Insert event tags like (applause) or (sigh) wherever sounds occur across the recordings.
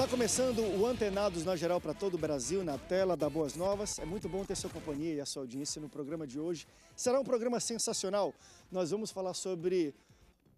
Está começando o Antenados na Geral para todo o Brasil, na tela da Boas Novas. É muito bom ter sua companhia e a sua audiência no programa de hoje. Será um programa sensacional. Nós vamos falar sobre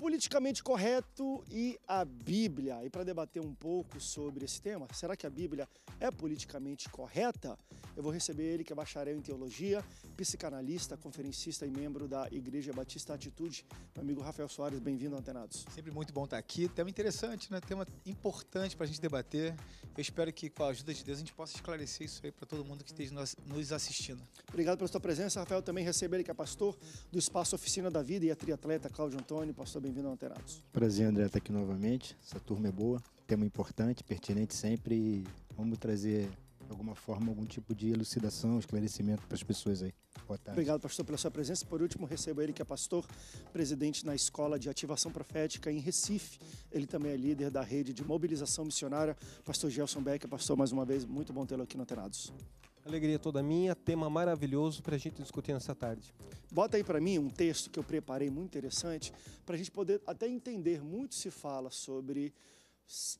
politicamente correto e a Bíblia. E para debater um pouco sobre esse tema, será que a Bíblia é politicamente correta? Eu vou receber ele, que é bacharel em teologia, psicanalista, conferencista e membro da Igreja Batista Atitude, meu amigo Rafael Soares. Bem-vindo, Antenados. Sempre muito bom estar aqui. Tema interessante, né? Tema importante para a gente debater. Eu espero que, com a ajuda de Deus, a gente possa esclarecer isso aí para todo mundo que esteja nos assistindo. Obrigado pela sua presença, Rafael. Também receber ele, que é pastor do Espaço Oficina da Vida e a triatleta Cláudio Antônio. Pastor, bem bem-vindo ao Alterados. Prazer, André, estar tá aqui novamente. Essa turma é boa, tema importante, pertinente sempre. E vamos trazer, de alguma forma, algum tipo de elucidação, esclarecimento para as pessoas aí. Boa tarde. Obrigado, pastor, pela sua presença. Por último, recebo ele que é pastor, presidente na Escola de Ativação Profética em Recife. Ele também é líder da rede de mobilização missionária. Pastor Gelson Becker, pastor, mais uma vez, muito bom tê-lo aqui no Alterados. Alegria toda minha, tema maravilhoso para a gente discutir nessa tarde. Bota aí para mim um texto que eu preparei muito interessante, para a gente poder até entender muito se fala sobre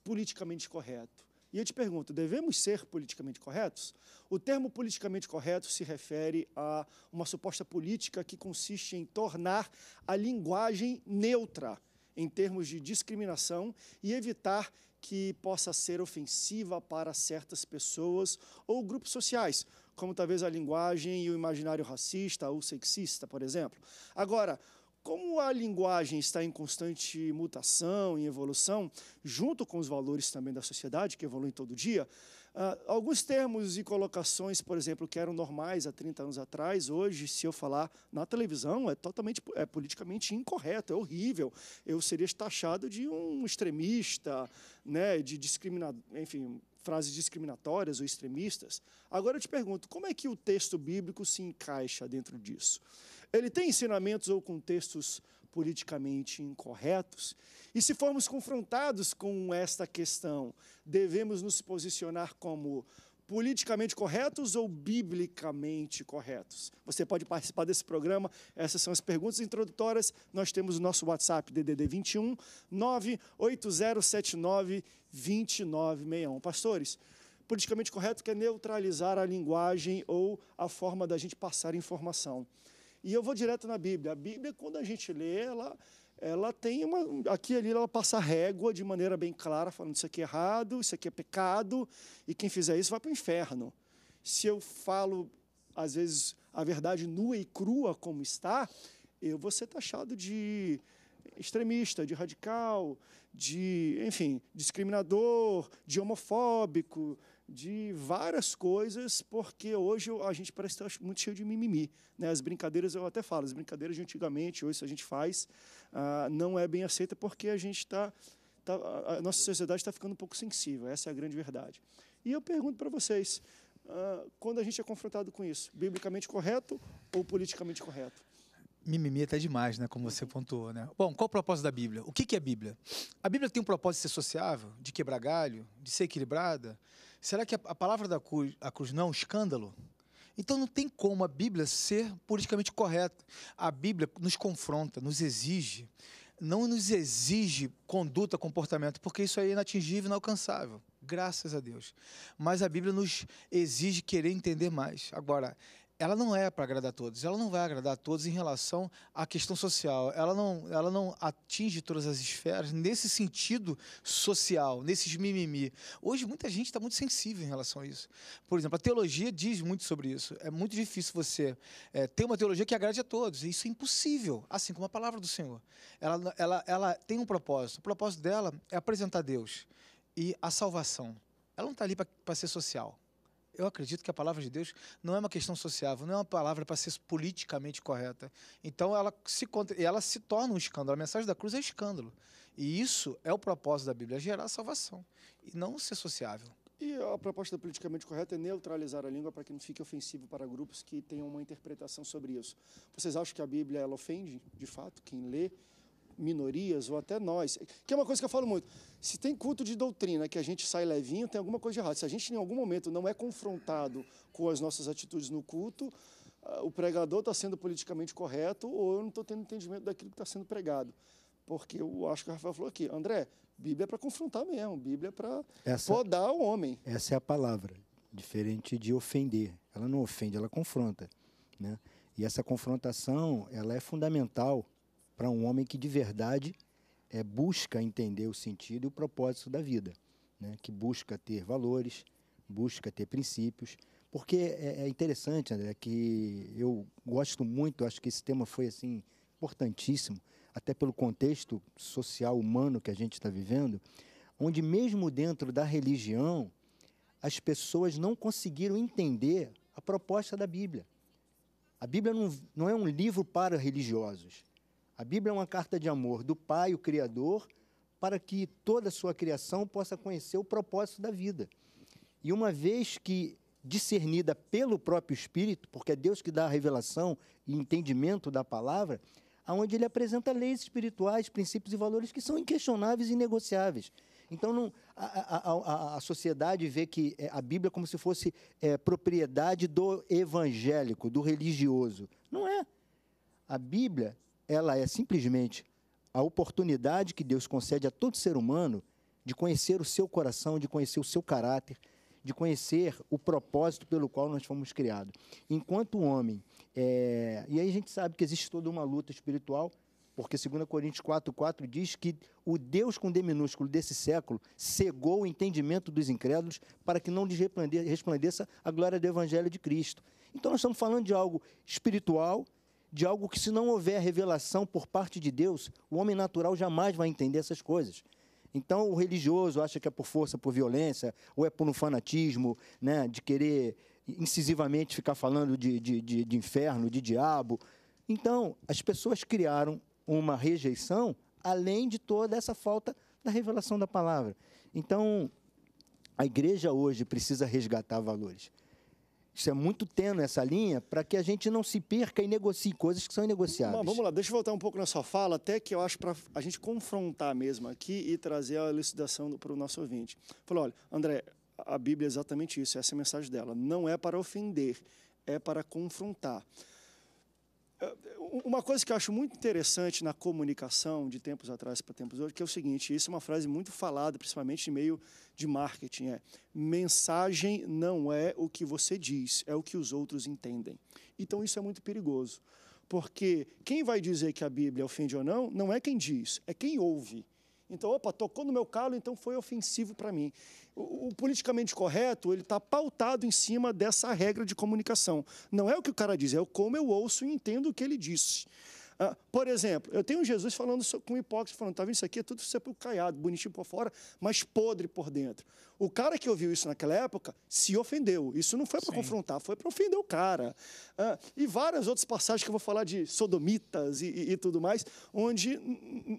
politicamente correto. E eu te pergunto, devemos ser politicamente corretos? O termo politicamente correto se refere a uma suposta política que consiste em tornar a linguagem neutra em termos de discriminação e evitar que possa ser ofensiva para certas pessoas ou grupos sociais, como talvez a linguagem e o imaginário racista ou sexista, por exemplo. Agora, como a linguagem está em constante mutação e evolução, junto com os valores também da sociedade, que evoluem todo dia, Uh, alguns termos e colocações, por exemplo, que eram normais há 30 anos atrás, hoje, se eu falar na televisão, é totalmente é politicamente incorreto, é horrível. Eu seria taxado de um extremista, né, de discriminador, enfim, frases discriminatórias ou extremistas. Agora eu te pergunto, como é que o texto bíblico se encaixa dentro disso? Ele tem ensinamentos ou contextos politicamente incorretos. E se formos confrontados com esta questão, devemos nos posicionar como politicamente corretos ou biblicamente corretos? Você pode participar desse programa. Essas são as perguntas introdutórias. Nós temos o nosso WhatsApp DDD 21 98079 2961. Pastores, politicamente correto quer é neutralizar a linguagem ou a forma da gente passar informação. E eu vou direto na Bíblia. A Bíblia, quando a gente lê, ela, ela tem uma. Aqui ali ela passa régua de maneira bem clara, falando isso aqui é errado, isso aqui é pecado, e quem fizer isso vai para o inferno. Se eu falo, às vezes, a verdade nua e crua como está, eu vou ser taxado de extremista, de radical, de, enfim, discriminador, de homofóbico, de várias coisas, porque hoje a gente parece estar muito cheio de mimimi. Né? As brincadeiras, eu até falo, as brincadeiras de antigamente, hoje, se a gente faz, ah, não é bem aceita porque a gente está. Tá, tá a nossa sociedade está ficando um pouco sensível, essa é a grande verdade. E eu pergunto para vocês, ah, quando a gente é confrontado com isso, biblicamente correto ou politicamente correto? Mimimi é até demais, né? Como você pontuou, né? Bom, qual o propósito da Bíblia? O que, que é a Bíblia? A Bíblia tem um propósito de ser sociável, de quebrar galho, de ser equilibrada, Será que a, a palavra da cruz, a cruz não é um escândalo? Então não tem como a Bíblia ser politicamente correta. A Bíblia nos confronta, nos exige. Não nos exige conduta, comportamento, porque isso aí é inatingível, inalcançável. Graças a Deus. Mas a Bíblia nos exige querer entender mais. Agora, ela não é para agradar a todos, ela não vai agradar a todos em relação à questão social, ela não, ela não atinge todas as esferas nesse sentido social, nesses mimimi. Hoje muita gente está muito sensível em relação a isso. Por exemplo, a teologia diz muito sobre isso. É muito difícil você é, ter uma teologia que agrade a todos, isso é impossível, assim como a palavra do Senhor. Ela, ela, ela tem um propósito, o propósito dela é apresentar Deus e a salvação. Ela não está ali para ser social eu acredito que a palavra de Deus não é uma questão sociável, não é uma palavra para ser politicamente correta. Então ela se, ela se torna um escândalo. A mensagem da cruz é escândalo. E isso é o propósito da Bíblia, é gerar salvação e não ser sociável. E a proposta politicamente correta é neutralizar a língua para que não fique ofensivo para grupos que tenham uma interpretação sobre isso. Vocês acham que a Bíblia ela ofende, de fato, quem lê? minorias ou até nós. Que é uma coisa que eu falo muito. Se tem culto de doutrina que a gente sai levinho, tem alguma coisa de errado. Se a gente em algum momento não é confrontado com as nossas atitudes no culto, ah, o pregador está sendo politicamente correto ou eu não estou tendo entendimento daquilo que está sendo pregado. Porque eu acho que o Rafael falou aqui, André, Bíblia é para confrontar mesmo, Bíblia é para podar o homem. Essa é a palavra, diferente de ofender. Ela não ofende, ela confronta. Né? E essa confrontação ela é fundamental para um homem que de verdade é, busca entender o sentido e o propósito da vida, né? que busca ter valores, busca ter princípios. Porque é, é interessante, André, que eu gosto muito, acho que esse tema foi assim importantíssimo, até pelo contexto social humano que a gente está vivendo, onde mesmo dentro da religião as pessoas não conseguiram entender a proposta da Bíblia. A Bíblia não, não é um livro para religiosos. A Bíblia é uma carta de amor do Pai, o Criador, para que toda a sua criação possa conhecer o propósito da vida. E uma vez que discernida pelo próprio Espírito, porque é Deus que dá a revelação e entendimento da palavra, aonde ele apresenta leis espirituais, princípios e valores que são inquestionáveis e negociáveis. Então, não, a, a, a, a, sociedade vê que é, a Bíblia como se fosse é, propriedade do evangélico, do religioso. Não é. A Bíblia ela é simplesmente a oportunidade que Deus concede a todo ser humano de conhecer o seu coração, de conhecer o seu caráter, de conhecer o propósito pelo qual nós fomos criados. Enquanto o homem, é... e aí a gente sabe que existe toda uma luta espiritual, porque 2 Coríntios 4,4 diz que o Deus com D minúsculo desse século cegou o entendimento dos incrédulos para que não lhes resplandeça a glória do Evangelho de Cristo. Então nós estamos falando de algo espiritual, de algo que, se não houver revelação por parte de Deus, o homem natural jamais vai entender essas coisas. Então, o religioso acha que é por força, por violência, ou é por um fanatismo, né, de querer incisivamente ficar falando de, de, de, de inferno, de diabo. Então, as pessoas criaram uma rejeição, além de toda essa falta da revelação da palavra. Então, a igreja hoje precisa resgatar valores. Isso é muito tênue essa linha para que a gente não se perca e negocie coisas que são inegociáveis. Mas vamos lá, deixa eu voltar um pouco na sua fala, até que eu acho para a gente confrontar mesmo aqui e trazer a elucidação para o nosso ouvinte. Falou, olha, André, a Bíblia é exatamente isso, essa é a mensagem dela. Não é para ofender, é para confrontar. Eh, uma coisa que eu acho muito interessante na comunicação de tempos atrás para tempos hoje, que é o seguinte, isso é uma frase muito falada, principalmente em meio de marketing, é mensagem não é o que você diz, é o que os outros entendem. Então isso é muito perigoso, porque quem vai dizer que a Bíblia ofende ou não, não é quem diz, é quem ouve. Então, opa, tocou no meu calo, então foi ofensivo para mim. O, o, politicamente correto, ele está pautado em cima dessa regra de comunicação. Não é o que o cara diz, é como eu ouço e entendo o que ele disse. Ah, por exemplo, eu tenho Jesus falando com hipócrita, falando, tá vendo isso aqui? É tudo sepulcaiado, bonitinho por fora, mas podre por dentro. O cara que ouviu isso naquela época se ofendeu. Isso não foi para confrontar, foi para ofender o cara. Ah, e várias outras passagens que eu vou falar de sodomitas e, e, e tudo mais, onde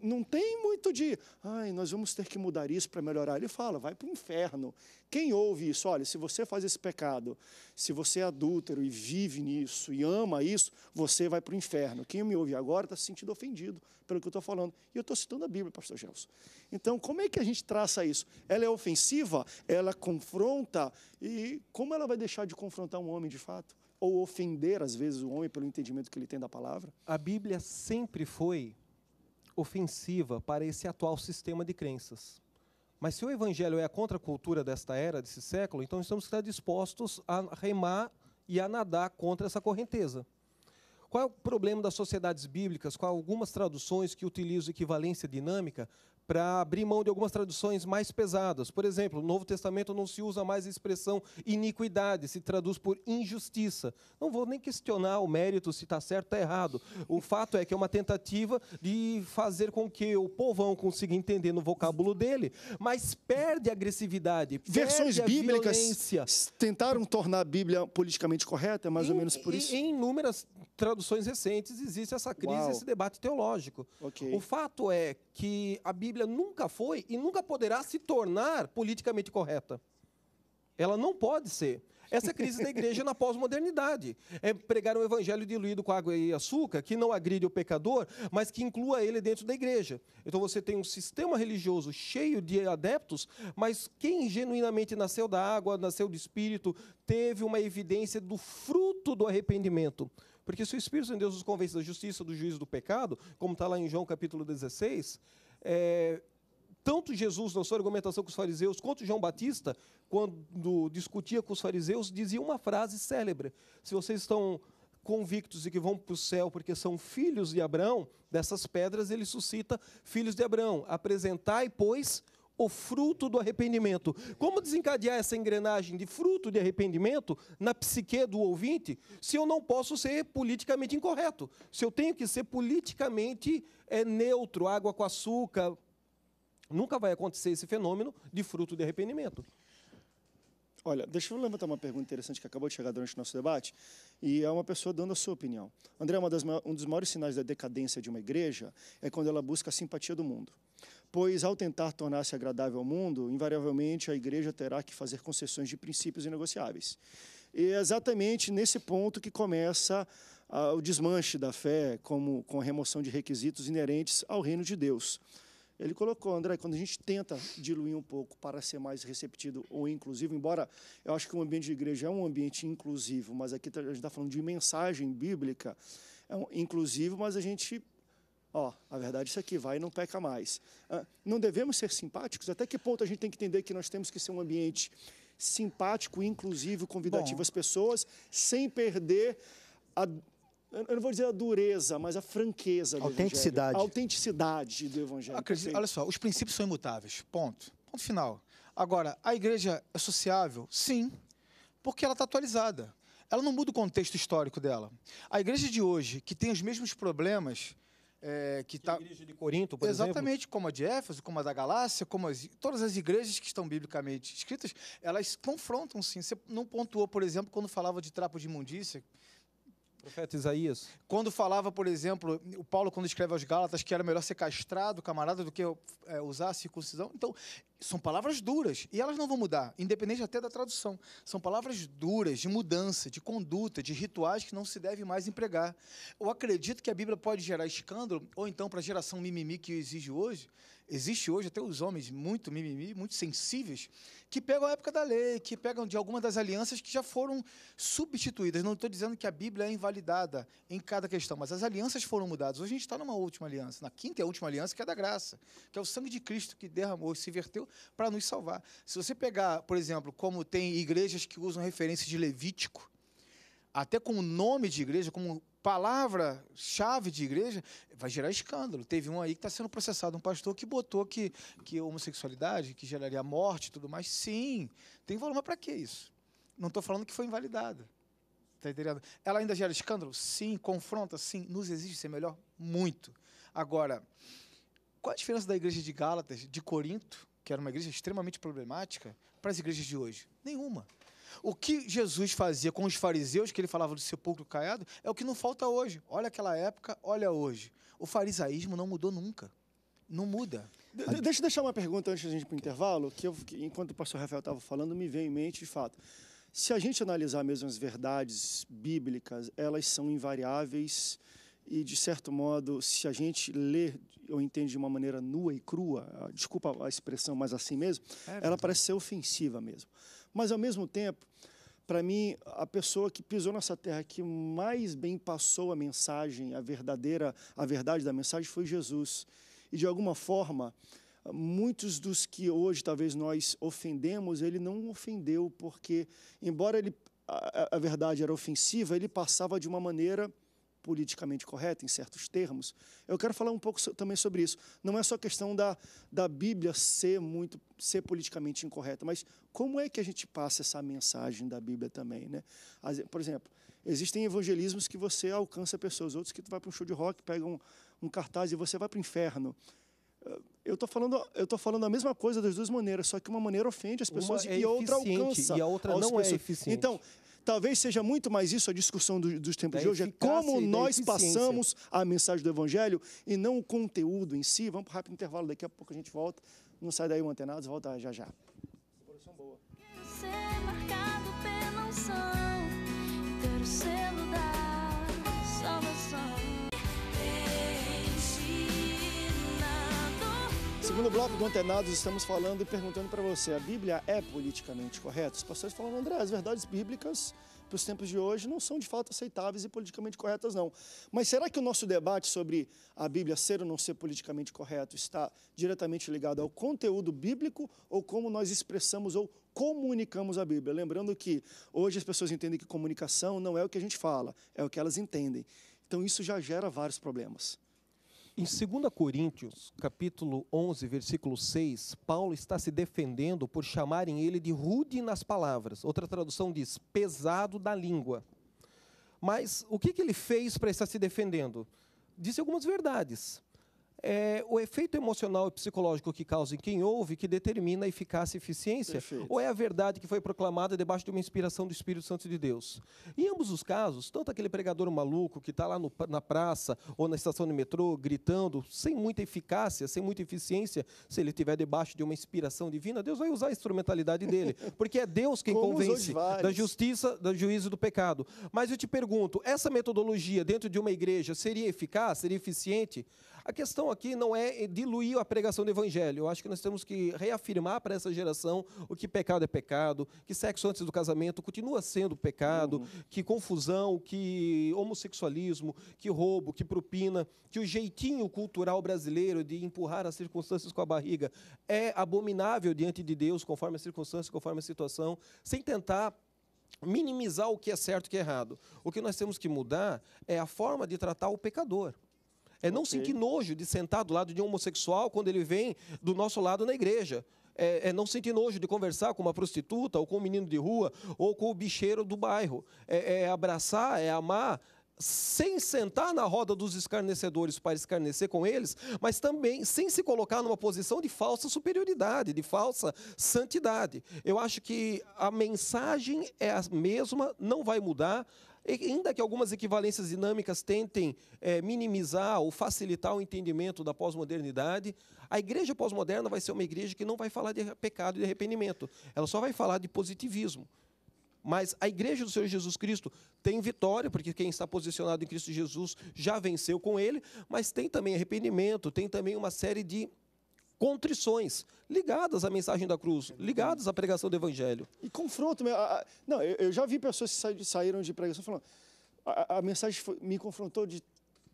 não tem muito de, ai, nós vamos ter que mudar isso para melhorar. Ele fala, vai para o inferno. Quem ouve isso, olha, se você faz esse pecado, se você é adúltero e vive nisso e ama isso, você vai para o inferno. Quem me ouve agora está se sentindo ofendido pelo que eu estou falando. E eu estou citando a Bíblia, pastor Gelson. Então, como é que a gente traça isso? Ela é ofensiva, ela confronta, e como ela vai deixar de confrontar um homem de fato? Ou ofender, às vezes, o homem pelo entendimento que ele tem da palavra? A Bíblia sempre foi ofensiva para esse atual sistema de crenças. Mas se o evangelho é a contracultura desta era, desse século, então estamos estar tá dispostos a remar e a nadar contra essa correnteza. Qual é o problema das sociedades bíblicas com algumas traduções que utilizam equivalência dinâmica para abrir mão de algumas traduções mais pesadas. Por exemplo, no Novo Testamento não se usa mais a expressão iniquidade, se traduz por injustiça. Não vou nem questionar o mérito se está certo ou tá errado. O fato é que é uma tentativa de fazer com que o povão consiga entender no vocábulo dele, mas perde a agressividade. Versões perde a bíblicas violência. tentaram tornar a Bíblia politicamente correta, é mais em, ou menos por isso. Em inúmeras traduções recentes existe essa crise, Uau. esse debate teológico. Okay. O fato é que a Bíblia nunca foi e nunca poderá se tornar politicamente correta. Ela não pode ser. Essa é a crise da igreja na pós-modernidade. É pregar um evangelho diluído com água e açúcar, que não agride o pecador, mas que inclua ele dentro da igreja. Então você tem um sistema religioso cheio de adeptos, mas quem genuinamente nasceu da água, nasceu do espírito, teve uma evidência do fruto do arrependimento. Porque se o Espírito Santo de Deus nos convence da justiça, do juízo, do pecado, como está lá em João capítulo 16, é, tanto Jesus na sua argumentação com os fariseus, quanto João Batista, quando discutia com os fariseus, dizia uma frase célebre: Se vocês estão convictos de que vão para o céu porque são filhos de Abraão, dessas pedras ele suscita filhos de Abraão. Apresentai, pois, o fruto do arrependimento. Como desencadear essa engrenagem de fruto de arrependimento na psique do ouvinte se eu não posso ser politicamente incorreto? Se eu tenho que ser politicamente é, neutro, água com açúcar? Nunca vai acontecer esse fenômeno de fruto de arrependimento. Olha, deixa eu levantar uma pergunta interessante que acabou de chegar durante o nosso debate, e é uma pessoa dando a sua opinião. André, das, um dos maiores sinais da decadência de uma igreja é quando ela busca a simpatia do mundo pois ao tentar tornar-se agradável ao mundo, invariavelmente a igreja terá que fazer concessões de princípios inegociáveis. E é exatamente nesse ponto que começa ah, o desmanche da fé, como com a remoção de requisitos inerentes ao reino de Deus. Ele colocou, André, quando a gente tenta diluir um pouco para ser mais receptivo ou inclusivo, embora eu acho que o ambiente de igreja é um ambiente inclusivo, mas aqui a gente está falando de mensagem bíblica, é um, inclusivo, mas a gente ó, a verdade é isso aqui, vai e não peca mais. Ah, não devemos ser simpáticos? Até que ponto a gente tem que entender que nós temos que ser um ambiente simpático, inclusivo, convidativo Bom. às pessoas, sem perder a, eu não vou dizer a dureza, mas a franqueza do autenticidade. evangelho. A autenticidade do evangelho. Acredito, olha só, os princípios são imutáveis, ponto. Ponto final. Agora, a igreja é sociável? Sim, porque ela está atualizada. Ela não muda o contexto histórico dela. A igreja de hoje, que tem os mesmos problemas, é, que está igreja de Corinto, por Exatamente, exemplo. como a de Éfeso, como a da Galácia, como as... todas as igrejas que estão biblicamente escritas, elas confrontam sim. Você não pontuou, por exemplo, quando falava de trapo de imundícia. Profeta Isaías. Quando falava, por exemplo, o Paulo, quando escreve aos Gálatas, que era melhor ser castrado, camarada, do que é, usar a circuncisão. Então, são palavras duras e elas não vão mudar, independente até da tradução. São palavras duras de mudança, de conduta, de rituais que não se deve mais empregar. Eu acredito que a Bíblia pode gerar escândalo, ou então para a geração mimimi que exige hoje, Existe hoje até os homens muito mimimi, muito sensíveis, que pegam a época da lei, que pegam de alguma das alianças que já foram substituídas. Não estou dizendo que a Bíblia é invalidada em cada questão, mas as alianças foram mudadas. Hoje a gente está numa última aliança, na quinta e última aliança, que é da graça, que é o sangue de Cristo que derramou, se verteu para nos salvar. Se você pegar, por exemplo, como tem igrejas que usam referência de Levítico, até com o nome de igreja, como palavra-chave de igreja, vai gerar escândalo. Teve um aí que está sendo processado, um pastor que botou que, que homossexualidade, que geraria morte e tudo mais. Sim, tem valor, mas para que isso? Não estou falando que foi invalidada. Tá entendendo? Ela ainda gera escândalo? Sim. Confronta? Sim. Nos exige ser melhor? Muito. Agora, qual a diferença da igreja de Gálatas, de Corinto, que era uma igreja extremamente problemática, para as igrejas de hoje? Nenhuma. O que Jesus fazia com os fariseus, que ele falava do sepulcro caiado, é o que não falta hoje. Olha aquela época, olha hoje. O farisaísmo não mudou nunca. Não muda. De, deixa eu deixar uma pergunta antes da gente ir para o intervalo, que, eu, enquanto o pastor Rafael estava falando, me veio em mente de fato. Se a gente analisar mesmo as verdades bíblicas, elas são invariáveis e, de certo modo, se a gente lê ou entende de uma maneira nua e crua, desculpa a expressão, mas assim mesmo, é ela parece ser ofensiva mesmo. Mas, ao mesmo tempo, para mim, a pessoa que pisou nessa terra, que mais bem passou a mensagem, a verdadeira, a verdade da mensagem, foi Jesus. E, de alguma forma, muitos dos que hoje talvez nós ofendemos, ele não ofendeu, porque, embora ele, a, a verdade era ofensiva, ele passava de uma maneira politicamente correta, em certos termos. Eu quero falar um pouco também sobre isso. Não é só questão da, da Bíblia ser muito ser politicamente incorreta, mas como é que a gente passa essa mensagem da Bíblia também, né? Por exemplo, existem evangelismos que você alcança pessoas, outros que tu vai para um show de rock, pega um, um cartaz e você vai para o inferno. Eh, eu tô falando, eu tô falando a mesma coisa das duas maneiras, só que uma maneira ofende as pessoas uma é e é outra alcança. E a outra não é pessoas. é eficiente. Então, Talvez seja muito mais isso a discussão do, dos tempos da de hoje, é como nós passamos a mensagem do Evangelho e não o conteúdo em si. Vamos para um rápido intervalo, daqui a pouco a gente volta. Não sai daí o Antenados, volta já já. Quero ser marcado pela unção, quero ser lugar, salvação. Segundo bloco do Antenados, estamos falando e perguntando para você, a Bíblia é politicamente correta? Os pastores falam, André, as verdades bíblicas para os tempos de hoje não são de fato aceitáveis e politicamente corretas não. Mas será que o nosso debate sobre a Bíblia ser ou não ser politicamente correto está diretamente ligado ao conteúdo bíblico ou como nós expressamos ou comunicamos a Bíblia? Lembrando que hoje as pessoas entendem que comunicação não é o que a gente fala, é o que elas entendem. Então isso já gera vários problemas. Em 2 Coríntios, capítulo 11, versículo 6, Paulo está se defendendo por chamarem ele de rude nas palavras. Outra tradução diz pesado da língua. Mas o que, que ele fez para estar se defendendo? Disse algumas verdades é o efeito emocional e psicológico que causa em quem ouve que determina a eficácia e eficiência, Perfeito. ou é a verdade que foi proclamada debaixo de uma inspiração do Espírito Santo de Deus? Em ambos os casos, tanto aquele pregador maluco que está lá no, na praça ou na estação de metrô gritando, sem muita eficácia, sem muita eficiência, se ele estiver debaixo de uma inspiração divina, Deus vai usar a instrumentalidade dele, (laughs) porque é Deus quem Como convence da justiça, do juízo do pecado. Mas eu te pergunto, essa metodologia dentro de uma igreja seria eficaz, seria eficiente? A questão aqui não é diluir a pregação do evangelho. Eu acho que nós temos que reafirmar para essa geração o que pecado é pecado, que sexo antes do casamento continua sendo pecado, uhum. que confusão, que homossexualismo, que roubo, que propina, que o jeitinho cultural brasileiro de empurrar as circunstâncias com a barriga é abominável diante de Deus, conforme a circunstância, conforme a situação, sem tentar minimizar o que é certo e o que é errado. O que nós temos que mudar é a forma de tratar o pecador. É não okay. sentir nojo de sentar do lado de um homossexual quando ele vem do nosso lado na igreja. É, é, não sentir nojo de conversar com uma prostituta, ou com um menino de rua, ou com o bicheiro do bairro. É, é abraçar, é amar, sem sentar na roda dos escarnecedores para escarnecer com eles, mas também sem se colocar numa posição de falsa superioridade, de falsa santidade. Eu acho que a mensagem é a mesma, não vai mudar. Ainda que algumas equivalências dinâmicas tentem é, minimizar ou facilitar o entendimento da pós-modernidade, a igreja pós-moderna vai ser uma igreja que não vai falar de pecado e de arrependimento. Ela só vai falar de positivismo. Mas a igreja do Senhor Jesus Cristo tem vitória, porque quem está posicionado em Cristo Jesus já venceu com ele, mas tem também arrependimento, tem também uma série de contrições ligadas à mensagem da cruz, ligadas à pregação do evangelho. E confronto. Não, eu já vi pessoas que saíram de pregação falando. A, a mensagem me confrontou de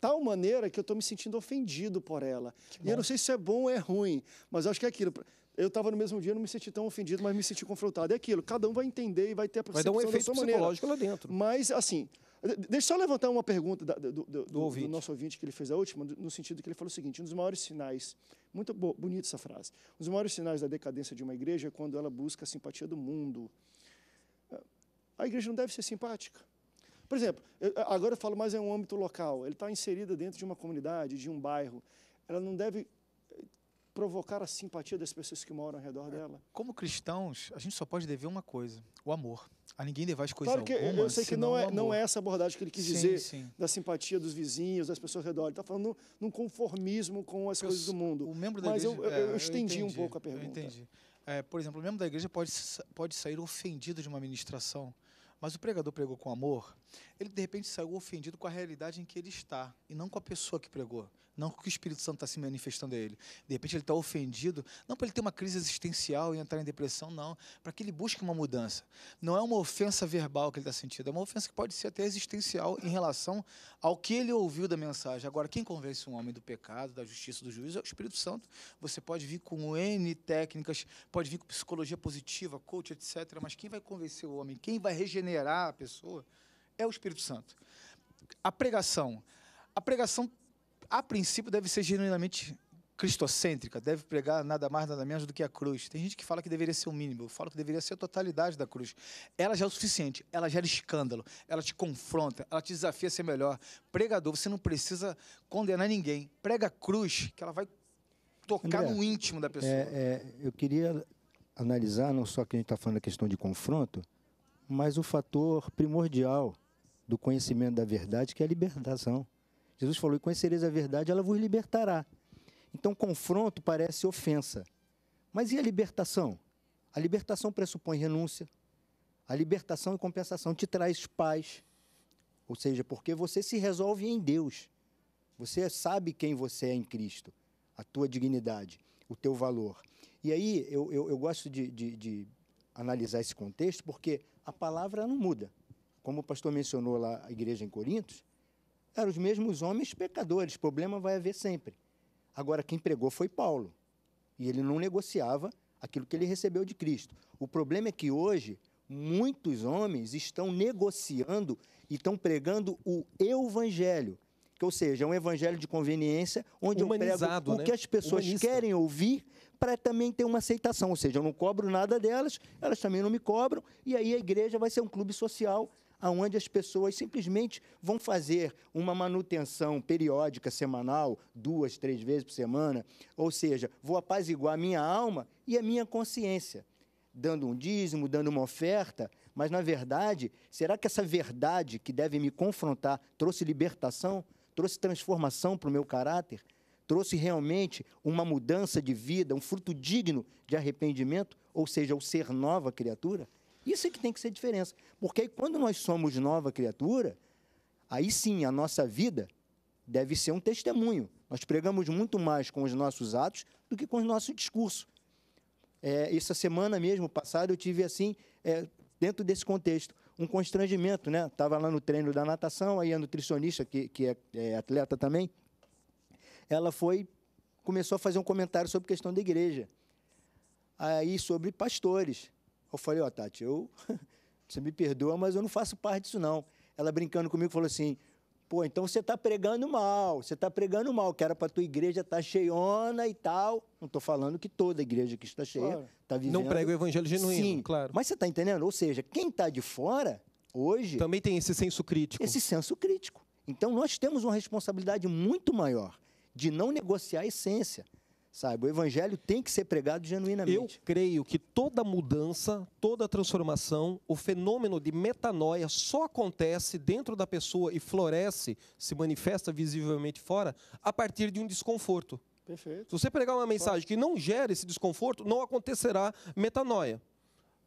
tal maneira que eu estou me sentindo ofendido por ela. E eu não sei se é bom ou é ruim, mas acho que é aquilo. Eu estava no mesmo dia, não me senti tão ofendido, mas me senti confrontado. É aquilo. Cada um vai entender e vai ter a percepção vai dar um efeito psicológico maneira. lá dentro. Mas assim, eh, deixa eu só levantar uma pergunta do, do, do, ouvinte. do, nosso ouvinte que ele fez a última, no sentido que ele falou o seguinte: um dos maiores sinais, muito bonita essa frase, um dos maiores sinais da decadência de uma igreja é quando ela busca a simpatia do mundo. A igreja não deve ser simpática. Por exemplo, eu, agora eu falo mais em é um âmbito local, ele está inserida dentro de uma comunidade, de um bairro. Ela não deve provocar a simpatia das pessoas que moram ao redor é, dela. Como cristãos, a gente só pode dever uma coisa: o amor. A ninguém dever coisa claro que alguma, Eu sei que não é, não é essa abordagem que ele quis sim, dizer sim. da simpatia dos vizinhos, das pessoas ao redor. Ele está falando num conformismo com as eu, coisas do mundo. O membro da Mas igreja, eu, eu, é, eu estendi entendi, um pouco a pergunta. Eu entendi. É, por exemplo, o membro da igreja pode, pode sair ofendido de uma ministração, mas o pregador pregou com amor, ele, de repente, saiu ofendido com a realidade em que ele está, e não com a pessoa que pregou, não com o que o Espírito Santo está se manifestando a ele. De repente, ele está ofendido, não para ele ter uma crise existencial e entrar em depressão, não, para que ele busque uma mudança. Não é uma ofensa verbal que ele está sentindo, é uma ofensa que pode ser até existencial em relação ao que ele ouviu da mensagem. Agora, quem convence um homem do pecado, da justiça, do juízo é o Espírito Santo. Você pode vir com N técnicas, pode vir com psicologia positiva, coach, etc. Mas quem vai convencer o homem? Quem vai regenerar a pessoa? é o Espírito Santo. A pregação. A pregação, a princípio, deve ser genuinamente cristocêntrica, deve pregar nada mais, nada menos do que a cruz. Tem gente que fala que deveria ser o mínimo, eu falo que deveria ser a totalidade da cruz. Ela já é o suficiente, ela gera escândalo, ela te confronta, ela te desafia a ser melhor. Pregador, você não precisa condenar ninguém. Prega a cruz, que ela vai tocar André, no íntimo da pessoa. É, é, eu queria analisar não só que a gente está falando da questão de confronto, mas o fator primordial do conhecimento da verdade, que é a libertação. Jesus falou: e conhecereis a verdade, ela vos libertará. Então, confronto parece ofensa. Mas e a libertação? A libertação pressupõe renúncia. A libertação e compensação te traz paz. Ou seja, porque você se resolve em Deus. Você sabe quem você é em Cristo, a tua dignidade, o teu valor. E aí eu, eu, eu gosto de, de, de analisar esse contexto porque a palavra não muda como o pastor mencionou lá a igreja em Corinto, eram os mesmos homens pecadores, problema vai haver sempre. Agora, quem pregou foi Paulo, e ele não negociava aquilo que ele recebeu de Cristo. O problema é que hoje muitos homens estão negociando e estão pregando o evangelho, que ou seja, é um evangelho de conveniência, onde Humanizado, eu prego o né? que as pessoas Humanista. querem ouvir para também ter uma aceitação, ou seja, eu não cobro nada delas, elas também não me cobram, e aí a igreja vai ser um clube social aonde as pessoas simplesmente vão fazer uma manutenção periódica, semanal, duas, três vezes por semana, ou seja, vou apaziguar a minha alma e a minha consciência, dando um dízimo, dando uma oferta, mas na verdade, será que essa verdade que deve me confrontar trouxe libertação, trouxe transformação para o meu caráter? Trouxe realmente uma mudança de vida, um fruto digno de arrependimento, ou seja, o ser nova criatura? Isso é que tem que ser diferença. Porque aí, quando nós somos nova criatura, aí sim a nossa vida deve ser um testemunho. Nós pregamos muito mais com os nossos atos do que com o nosso discurso. É, essa semana mesmo, passada, eu tive assim, é, dentro desse contexto, um constrangimento, né? Estava lá no treino da natação, aí a nutricionista, que, que é, é, atleta também, ela foi, começou a fazer um comentário sobre questão da igreja. Aí sobre pastores. Eu falei, ó, oh, Tati, eu, (laughs) você me perdoa, mas eu não faço parte disso, não. Ela brincando comigo falou assim, pô, então você está pregando mal, você está pregando mal, que era para tua igreja estar tá cheiona e tal. Não estou falando que toda igreja que está cheia está claro. Tá vivendo... Não prega o evangelho genuíno, Sim, claro. Mas você está entendendo? Ou seja, quem está de fora, hoje... Também tem esse senso crítico. Esse senso crítico. Então, nós temos uma responsabilidade muito maior de não negociar a essência. Sabe, o evangelho tem que ser pregado genuinamente. Eu creio que toda mudança, toda transformação, o fenômeno de metanoia só acontece dentro da pessoa e floresce, se manifesta visivelmente fora, a partir de um desconforto. Perfeito. Se você pregar uma mensagem que não gera esse desconforto, não acontecerá metanoia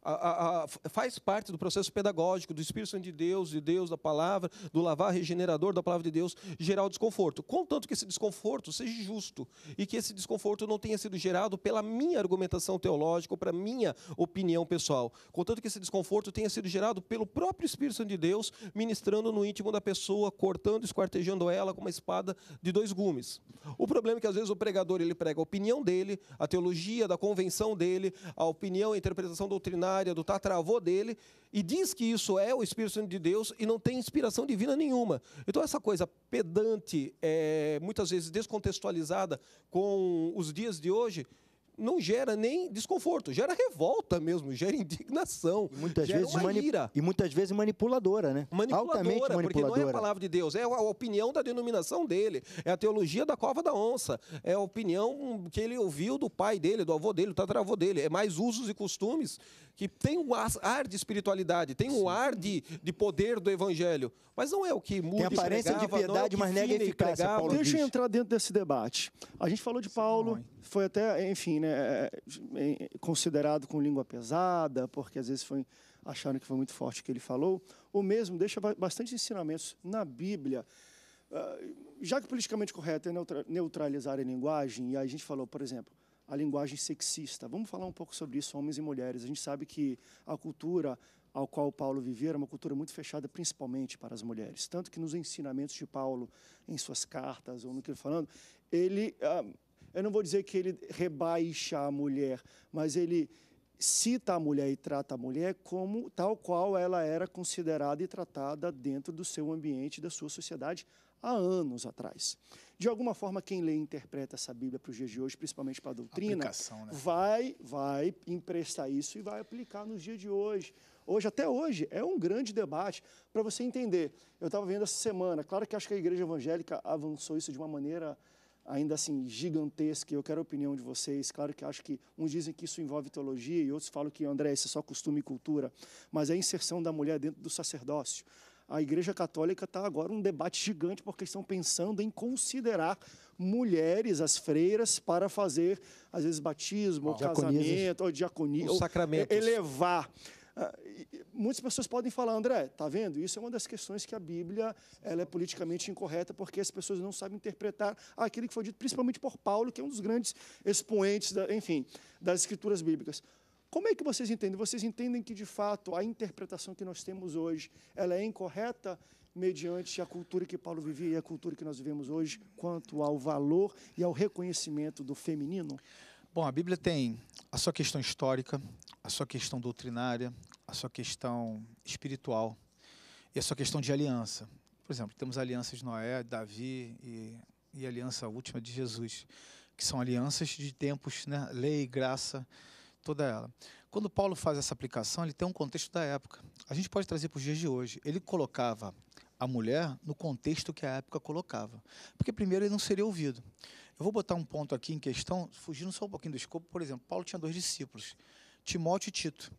a, a, faz parte do processo pedagógico do Espírito Santo de Deus, de Deus, da palavra, do lavar regenerador da palavra de Deus, gerar o desconforto. Contanto que esse desconforto seja justo e que esse desconforto não tenha sido gerado pela minha argumentação teológica ou pela minha opinião pessoal. Contanto que esse desconforto tenha sido gerado pelo próprio Espírito Santo de Deus, ministrando no íntimo da pessoa, cortando, esquartejando ela com uma espada de dois gumes. O problema é que às vezes o pregador ele prega a opinião dele, a teologia da convenção dele, a opinião, a interpretação doutrinária área, do tatravô dele, e diz que isso é o Espírito Santo de Deus e não tem inspiração divina nenhuma. Então, essa coisa pedante, é, muitas vezes descontextualizada com os dias de hoje, não gera nem desconforto, gera revolta mesmo, gera indignação, e muitas gera vezes uma ira. E muitas vezes manipuladora, né? Manipuladora, Altamente manipuladora, porque não é a palavra de Deus, é a opinião da denominação dele, é a teologia da cova da onça, é a opinião que ele ouviu do pai dele, do avô dele, do tataravô dele, é mais usos e costumes que tem um ar de espiritualidade, tem um Sim. ar de, de poder do evangelho, mas não é o que muda. Tem aparência pregava, de é piedade, é mas nega eficácia. Paulo Deixa diz. eu entrar dentro desse debate. A gente falou de Paulo, foi até, enfim, né, é, é, considerado com língua pesada, porque às vezes foi acharam que foi muito forte o que ele falou. O mesmo deixa bastante ensinamentos na Bíblia. Ah, já que politicamente correto é neutralizar a linguagem, e a gente falou, por exemplo, a linguagem sexista. Vamos falar um pouco sobre isso, homens e mulheres. A gente sabe que a cultura ao qual Paulo vivia era uma cultura muito fechada, principalmente para as mulheres. Tanto que nos ensinamentos de Paulo, em suas cartas ou no que ele falando, ele, ah, eu não vou dizer que ele rebaixa a mulher, mas ele cita a mulher e trata a mulher como tal qual ela era considerada e tratada dentro do seu ambiente, da sua sociedade há anos atrás de alguma forma, quem lê e interpreta essa Bíblia para os dias de hoje, principalmente para a doutrina, né? vai, vai emprestar isso e vai aplicar nos dias de hoje. Hoje, até hoje, é um grande debate para você entender. Eu estava vendo essa semana, claro que acho que a igreja evangélica avançou isso de uma maneira ainda assim gigantesca. Eu quero a opinião de vocês. Claro que acho que uns dizem que isso envolve teologia e outros falam que, André, isso é só costume e cultura. Mas é a inserção da mulher dentro do sacerdócio a Igreja Católica está agora um debate gigante, porque estão pensando em considerar mulheres, as freiras, para fazer, às vezes, batismo, ou casamento, ou diaconia, ou elevar. Ah, muitas pessoas podem falar, André, tá vendo? Isso é uma das questões que a Bíblia ela é politicamente incorreta, porque as pessoas não sabem interpretar aquilo que foi dito, principalmente por Paulo, que é um dos grandes expoentes, da, enfim, das escrituras bíblicas. Como é que vocês entendem? Vocês entendem que, de fato, a interpretação que nós temos hoje ela é incorreta mediante a cultura que Paulo vivia e a cultura que nós vivemos hoje quanto ao valor e ao reconhecimento do feminino? Bom, a Bíblia tem a sua questão histórica, a sua questão doutrinária, a sua questão espiritual e a sua questão de aliança. Por exemplo, temos alianças de Noé, Davi e, e a aliança última de Jesus, que são alianças de tempos, né? lei, graça, toda ela. Quando Paulo faz essa aplicação, ele tem um contexto da época. A gente pode trazer para os dias de hoje. Ele colocava a mulher no contexto que a época colocava. Porque primeiro ele não seria ouvido. Eu vou botar um ponto aqui em questão, fugindo só um pouquinho do escopo. Por exemplo, Paulo tinha dois discípulos, Timóteo e Tito.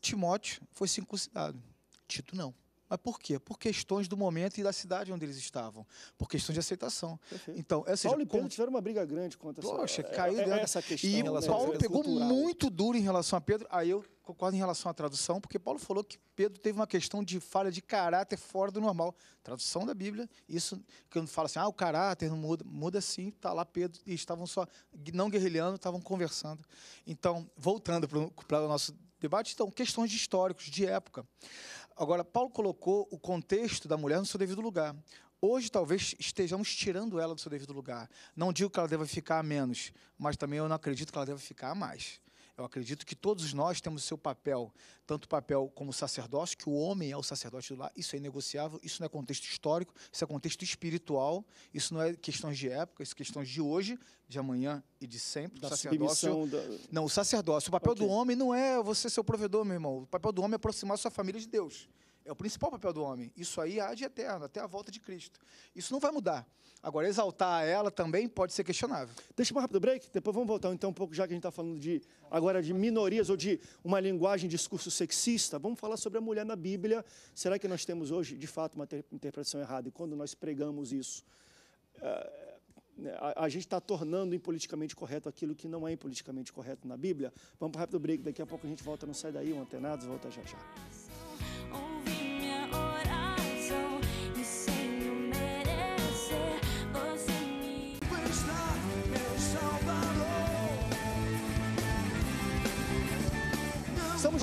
Timóteo foi circuncidado, Tito não. Mas por quê? Por questões do momento e da cidade onde eles estavam. Por questões de aceitação. Perfeito. Então, é, seja, Paulo e Pedro como... tiveram uma briga grande contra Poxa, essa, é, caiu é, é, essa questão. E Paulo pegou cultural. muito duro em relação a Pedro. Aí eu concordo em relação à tradução, porque Paulo falou que Pedro teve uma questão de falha de caráter fora do normal. Tradução da Bíblia, isso, que quando fala assim, ah, o caráter não muda, muda sim, está lá Pedro, e estavam só, não guerrilhando, estavam conversando. Então, voltando para o nosso debate, então, questões de históricos, de época. Agora, Paulo colocou o contexto da mulher no seu devido lugar. Hoje, talvez estejamos tirando ela do seu devido lugar. Não digo que ela deva ficar a menos, mas também eu não acredito que ela deva ficar a mais. Eu acredito que todos nós temos o seu papel, tanto papel como sacerdócio, que o homem é o sacerdote do lar, isso é negociável, isso não é contexto histórico, isso é contexto espiritual, isso não é questões de época, isso é questões de hoje, de amanhã e de sempre. Da sacerdócio, da... Não, o sacerdócio. O papel okay. do homem não é você ser o provedor, meu irmão. O papel do homem é aproximar sua família de Deus. É o principal papel do homem. Isso aí há de eterno, até a volta de Cristo. Isso não vai mudar. Agora, exaltar ela também pode ser questionável. Deixa um rápido break, depois vamos voltar então um pouco, já que a gente está falando de agora de minorias ou de uma linguagem, discurso sexista. Vamos falar sobre a mulher na Bíblia. Será que nós temos hoje, de fato, uma interpretação errada? E quando nós pregamos isso? Eh, eh, a, a, gente está tornando impoliticamente correto aquilo que não é impoliticamente correto na Bíblia. Vamos para um rápido break, daqui a pouco a gente volta, não sai daí, um antenados, volta já já.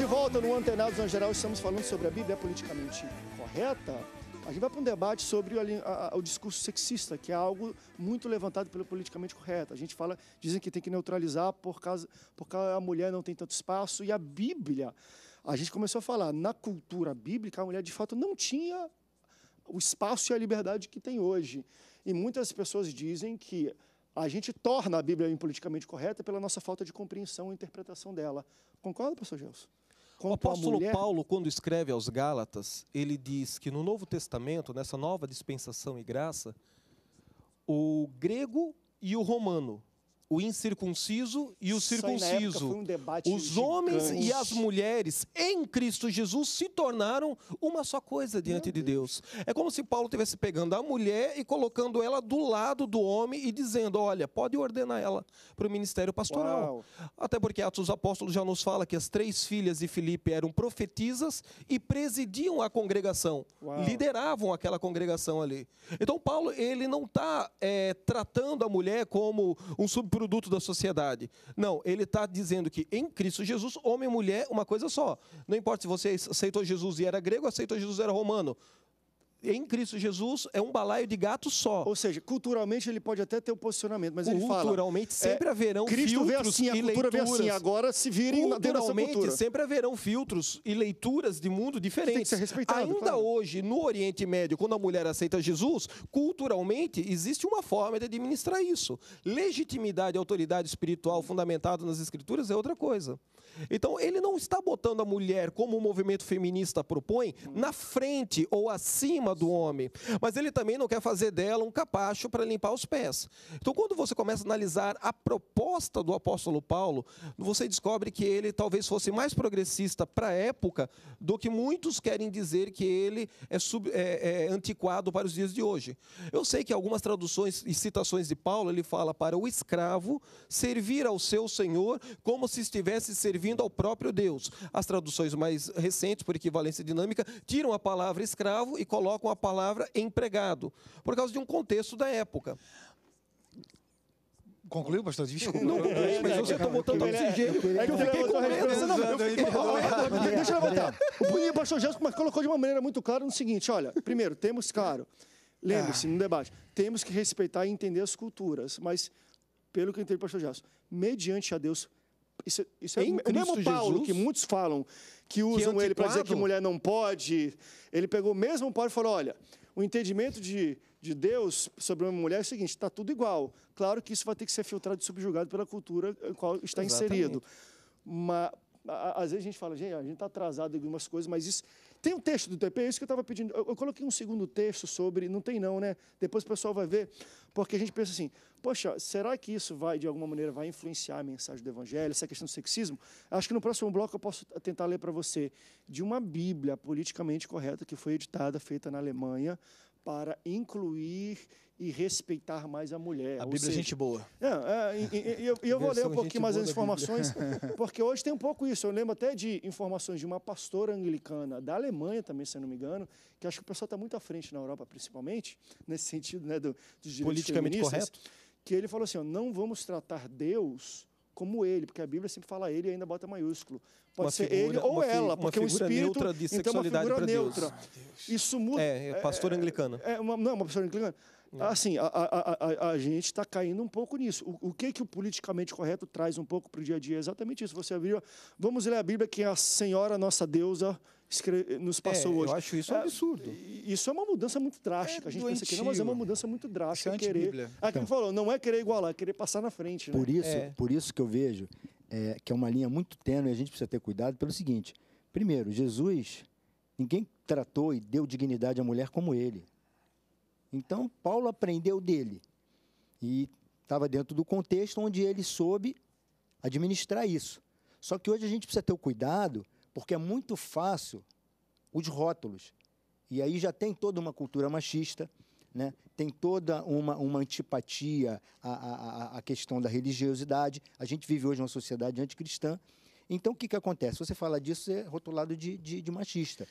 de volta no Antenados no Geral, estamos falando sobre a Bíblia politicamente correta. A gente vai para um debate sobre o, a, o, discurso sexista, que é algo muito levantado pelo politicamente correto. A gente fala, dizem que tem que neutralizar por causa, porque a mulher não tem tanto espaço. E a Bíblia, a gente começou a falar, na cultura bíblica, a mulher de fato não tinha o espaço e a liberdade que tem hoje. E muitas pessoas dizem que a gente torna a Bíblia impoliticamente correta pela nossa falta de compreensão e interpretação dela. Concorda, professor Gelson? o apóstolo mulher... Paulo, quando escreve aos Gálatas, ele diz que no Novo Testamento, nessa nova dispensação e graça, o grego e o romano o incircunciso e o circunciso. um Os gigante. homens e as mulheres em Cristo Jesus se tornaram uma só coisa diante de Deus. É como se Paulo estivesse pegando a mulher e colocando ela do lado do homem e dizendo: olha, pode ordenar ela para o ministério pastoral. Uau. Até porque Atos dos Apóstolos já nos fala que as três filhas de Filipe eram profetisas e presidiam a congregação, Uau. lideravam aquela congregação ali. Então Paulo ele não está é, eh, tratando a mulher como um subproduto produto da sociedade. Não, ele está dizendo que em Cristo Jesus, homem e mulher, uma coisa só. Não importa se você aceitou Jesus e era grego, aceitou Jesus e era romano em Cristo Jesus é um balaio de gato só. Ou seja, culturalmente ele pode até ter um posicionamento, mas ele fala. Culturalmente é, sempre é, haverão Cristo filtros vê assim, e assim leituras. Assim, agora se virem culturalmente sempre haverão filtros e leituras de mundo diferentes. Tem que ser Ainda claro. hoje no Oriente Médio, quando a mulher aceita Jesus, culturalmente existe uma forma de administrar isso. Legitimidade, e autoridade espiritual fundamentada nas Escrituras é outra coisa. Então ele não está botando a mulher como o movimento feminista propõe na frente ou acima do homem, mas ele também não quer fazer dela um capacho para limpar os pés. Então, quando você começa a analisar a proposta do apóstolo Paulo, você descobre que ele talvez fosse mais progressista para a época do que muitos querem dizer que ele é, sub, é, é antiquado para os dias de hoje. Eu sei que algumas traduções e citações de Paulo, ele fala para o escravo servir ao seu senhor como se estivesse servindo ao próprio Deus. As traduções mais recentes, por equivalência dinâmica, tiram a palavra escravo e colocam colocam a palavra empregado, por causa de um contexto da época. Concluiu, pastor? Desculpa. Não concluí, é, mas é, você é, tomou tanto oxigênio é que eu fiquei com medo. Não, eu fiquei com medo. Deixa eu levantar. O pastor Jéssica colocou de uma maneira muito clara no seguinte, olha, primeiro, temos, claro, lembre-se, ah. no debate, temos que respeitar e entender as culturas, mas, pelo que eu entendi, pastor Jéssica, mediante a Deus, isso, isso é, é o mesmo Paulo Jesus, que muitos falam que é usam que ele para dizer que mulher não pode. Ele pegou o mesmo Paulo e falou: olha, o entendimento de, de Deus sobre uma mulher é o seguinte: está tudo igual. Claro que isso vai ter que ser filtrado e subjugado pela cultura em qual está Exatamente. inserido. Mas, às vezes a gente fala, gente, a gente está atrasado em algumas coisas, mas isso tem um texto do TP, é isso que eu estava pedindo. Eu, eu, coloquei um segundo texto sobre. Não tem, não, né? Depois o pessoal vai ver. Porque a gente pensa assim: poxa, será que isso vai, de alguma maneira, vai influenciar a mensagem do Evangelho, essa questão do sexismo? Acho que no próximo bloco eu posso tentar ler para você de uma Bíblia politicamente correta que foi editada, feita na Alemanha, para incluir e respeitar mais a mulher. A Bíblia é seja, é gente boa. É, é, eu, eu vou ler um pouquinho mais as informações, (laughs) porque hoje tem um pouco isso. Eu lembro até de informações de uma pastora anglicana da Alemanha também, se eu não me engano, que acho que o pessoal está muito à frente na Europa, principalmente, (laughs) nesse sentido né, do, dos direitos Politicamente correto. Que ele falou assim, ó, não vamos tratar Deus como ele, porque a Bíblia sempre fala ele e ainda bota maiúsculo. Pode uma ser figura, ele ou ela, porque um espírito, neutra de então, é sexualidade então uma figura neutra. Deus. Isso muda. É, é pastor anglicana. É, uma, não, uma pastora anglicana é. Assim, a, a, a, a gente está caindo um pouco nisso. O, o, que que o politicamente correto traz um pouco para o dia a dia? É exatamente isso. Você abriu. Vamos ler a Bíblia que a Senhora, nossa deusa, nos é, passou é, hoje. Eu acho isso é, absurdo. Isso é uma mudança muito drástica. É a gente doentio. pensa que não, mas é uma mudança muito drástica. É querer. Aquilo então, falou, não é querer igualar, é querer passar na frente. Né? Por, isso, é. por isso que eu vejo que é uma linha muito tênue e a gente precisa ter cuidado pelo seguinte. Primeiro, Jesus, ninguém tratou e deu dignidade à mulher como ele. Então, Paulo aprendeu dele. E estava dentro do contexto onde ele soube administrar isso. Só que hoje a gente precisa ter o cuidado, porque é muito fácil os rótulos. E aí já tem toda uma cultura machista, né? tem toda uma, uma antipatia à, à, à questão da religiosidade. A gente vive hoje uma sociedade anticristã. Então, o que, que acontece? Você fala disso, você é rotulado de, de, de machista.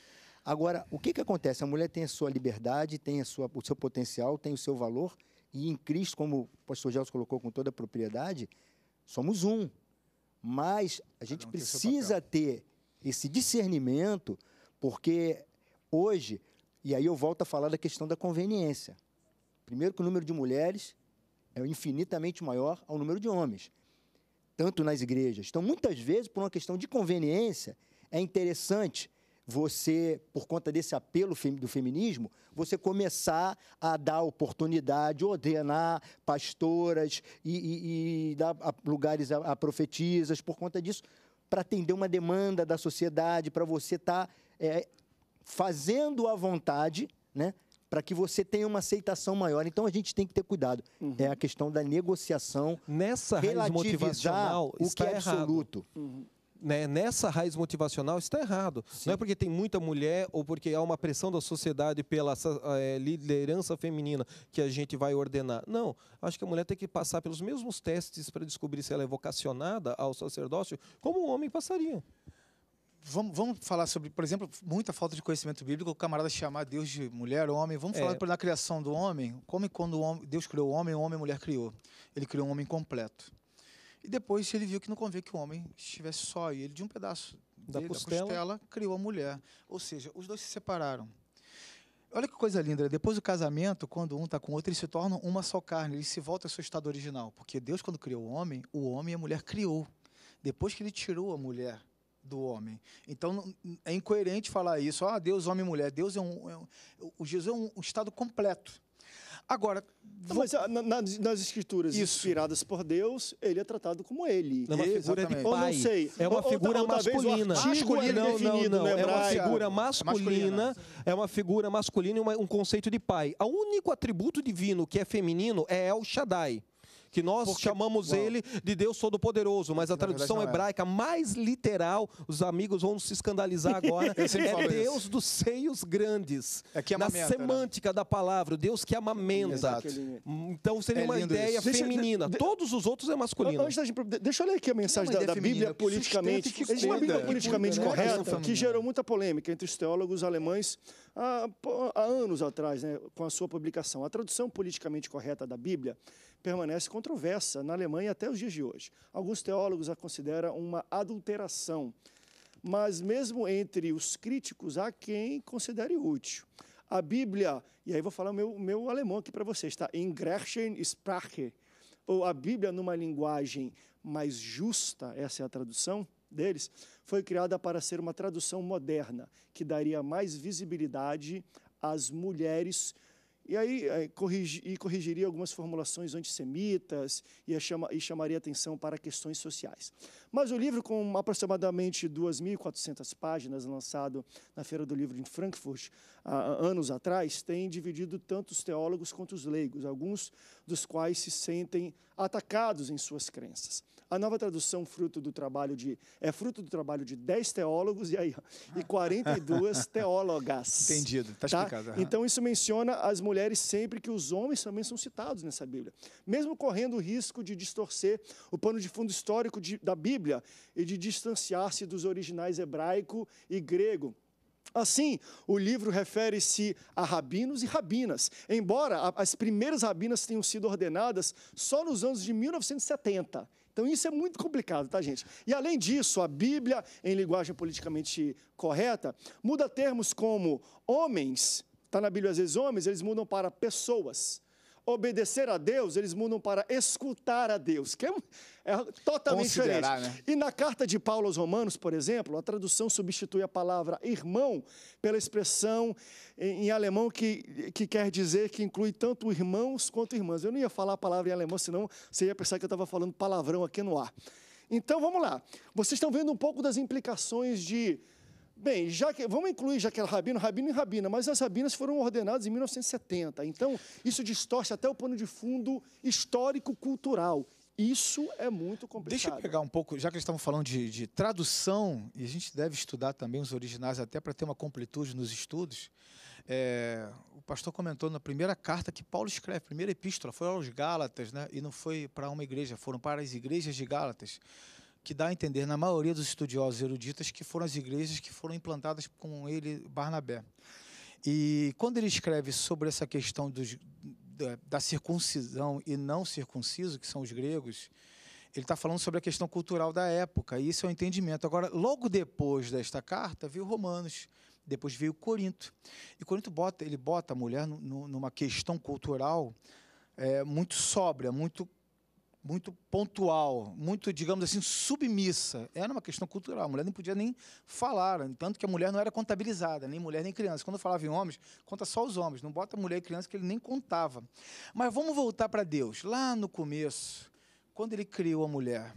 Agora, o que, que acontece? A mulher tem a sua liberdade, tem a sua, o seu potencial, tem o seu valor, e em Cristo, como o pastor Gelson colocou com toda a propriedade, somos um. Mas a gente um precisa ter esse discernimento, porque hoje, e aí eu volto a falar da questão da conveniência. Primeiro que o número de mulheres é infinitamente maior ao número de homens, tanto nas igrejas. Então, muitas vezes, por uma questão de conveniência, é interessante você, por conta desse apelo do feminismo, você começar a dar oportunidade, ordenar pastoras e, e, e dar lugares a, a profetisas, por conta disso, para atender uma demanda da sociedade, para você estar tá, é, fazendo à vontade, né? para que você tenha uma aceitação maior. Então a gente tem que ter cuidado. Uhum. É a questão da negociação. Nessa raiz motivacional o que é absoluto. Uhum né, nessa raiz motivacional está errado. Sim. Não é porque tem muita mulher ou porque há uma pressão da sociedade pela é, liderança feminina que a gente vai ordenar. Não. Acho que a mulher tem que passar pelos mesmos testes para descobrir se ela é vocacionada ao sacerdócio, como o um homem passaria. Vamos, vamos, falar sobre, por exemplo, muita falta de conhecimento bíblico, o camarada chamar Deus de mulher, homem. Vamos é. falar da criação do homem, como e quando homem, Deus criou o homem, o homem e a mulher criou. Ele criou um homem completo. E depois ele viu que não convém que o homem estivesse só. E ele, de um pedaço da, dele, costela. da costela, criou a mulher. Ou seja, os dois se separaram. Olha que coisa linda. Né? Depois do casamento, quando um está com o outro, eles se tornam uma só carne. Ele se voltam ao seu estado original. Porque Deus, quando criou o homem, o homem e a mulher criou. Depois que ele tirou a mulher do homem. Então, é incoerente falar isso. Ah, Deus, homem e mulher. Deus é um... É um, Jesus é um estado completo Agora, não, mas ah, na, na, nas escrituras isso. inspiradas por Deus, ele é tratado como ele. É uma figura de pai. não sei. É uma figura masculina. não, não, não. É uma figura é. masculina, masculina. É uma figura masculina e uma, um conceito de pai. O único atributo divino que é feminino é El Shaddai que nós Porque, chamamos ele de Deus Todo-Poderoso, mas a tradução é. hebraica mais literal, os amigos vão se escandalizar (laughs) agora, é Deus isso. dos seios grandes. É que é amamenta, na né? semântica né? da palavra, Deus que amamenta. Exato. Então seria é uma ideia isso. feminina. Deixa, Todos os outros é masculino. Antes da gente, deixa eu ler aqui a mensagem da, da é Bíblia politicamente. Que Existe uma Bíblia politicamente né? correta que gerou muita polêmica entre os teólogos alemães há, ah, há anos atrás, né, com a sua publicação. A tradução politicamente correta da Bíblia permanece controversa na Alemanha até os dias de hoje. Alguns teólogos a consideram uma adulteração, mas mesmo entre os críticos há quem considere útil. A Bíblia, e aí vou falar o meu, meu alemão aqui para vocês, tá? In Sprache, ou a Bíblia numa linguagem mais justa, essa é a tradução deles, foi criada para ser uma tradução moderna, que daria mais visibilidade às mulheres e aí e corrigiria algumas formulações antissemitas e, chama, e chamaria atenção para questões sociais. Mas o livro, com aproximadamente 2.400 páginas, lançado na Feira do Livro em Frankfurt há anos atrás, tem dividido tanto os teólogos quanto os leigos, alguns dos quais se sentem atacados em suas crenças. A nova tradução fruto do trabalho de, é fruto do trabalho de 10 teólogos e, aí, e 42 (laughs) teólogas. Entendido, está tá? explicado. Tá? Então, isso menciona as mulheres mulheres sempre que os homens também são citados nessa Bíblia. Mesmo correndo o risco de distorcer o pano de fundo histórico de, da Bíblia e de distanciar-se dos originais hebraico e grego. Assim, o livro refere-se a rabinos e rabinas, embora as primeiras rabinas tenham sido ordenadas só nos anos de 1970. Então, isso é muito complicado, tá, gente? E além disso, a Bíblia, em linguagem politicamente correta, muda termos como homens, Está na Bíblia, às vezes, homens, eles mudam para pessoas. Obedecer a Deus, eles mudam para escutar a Deus, que é, é totalmente diferente. Né? E na carta de Paulo aos Romanos, por exemplo, a tradução substitui a palavra irmão pela expressão em, em alemão que, que quer dizer que inclui tanto irmãos quanto irmãs. Eu não ia falar a palavra em alemão, senão você ia pensar que eu estava falando palavrão aqui no ar. Então vamos lá. Vocês estão vendo um pouco das implicações de Bem, já que, vamos incluir já que era é rabino, rabino e rabina, mas as rabinas foram ordenadas em 1970. Então, isso distorce até o pano de fundo histórico-cultural. Isso é muito complicado. Deixa eu pegar um pouco, já que estamos falando de, de tradução, e a gente deve estudar também os originais até para ter uma completude nos estudos. É, o pastor comentou na primeira carta que Paulo escreve, primeira epístola, foi aos Gálatas, né? E não foi para uma igreja, foram para as igrejas de Gálatas que dá a entender, na maioria dos estudiosos eruditas, que foram as igrejas que foram implantadas com ele, Barnabé. E quando ele escreve sobre essa questão dos, da, circuncisão e não circunciso, que são os gregos, ele está falando sobre a questão cultural da época, e isso é o um entendimento. Agora, logo depois desta carta, veio Romanos, depois veio Corinto. E Corinto bota, ele bota a mulher numa questão cultural é, muito sóbria, muito muito pontual, muito, digamos assim, submissa. Era uma questão cultural. A mulher não podia nem falar, tanto que a mulher não era contabilizada, nem mulher nem criança. Quando falava em homens, conta só os homens, não bota mulher e criança que ele nem contava. Mas vamos voltar para Deus. Lá no começo, quando ele criou a mulher,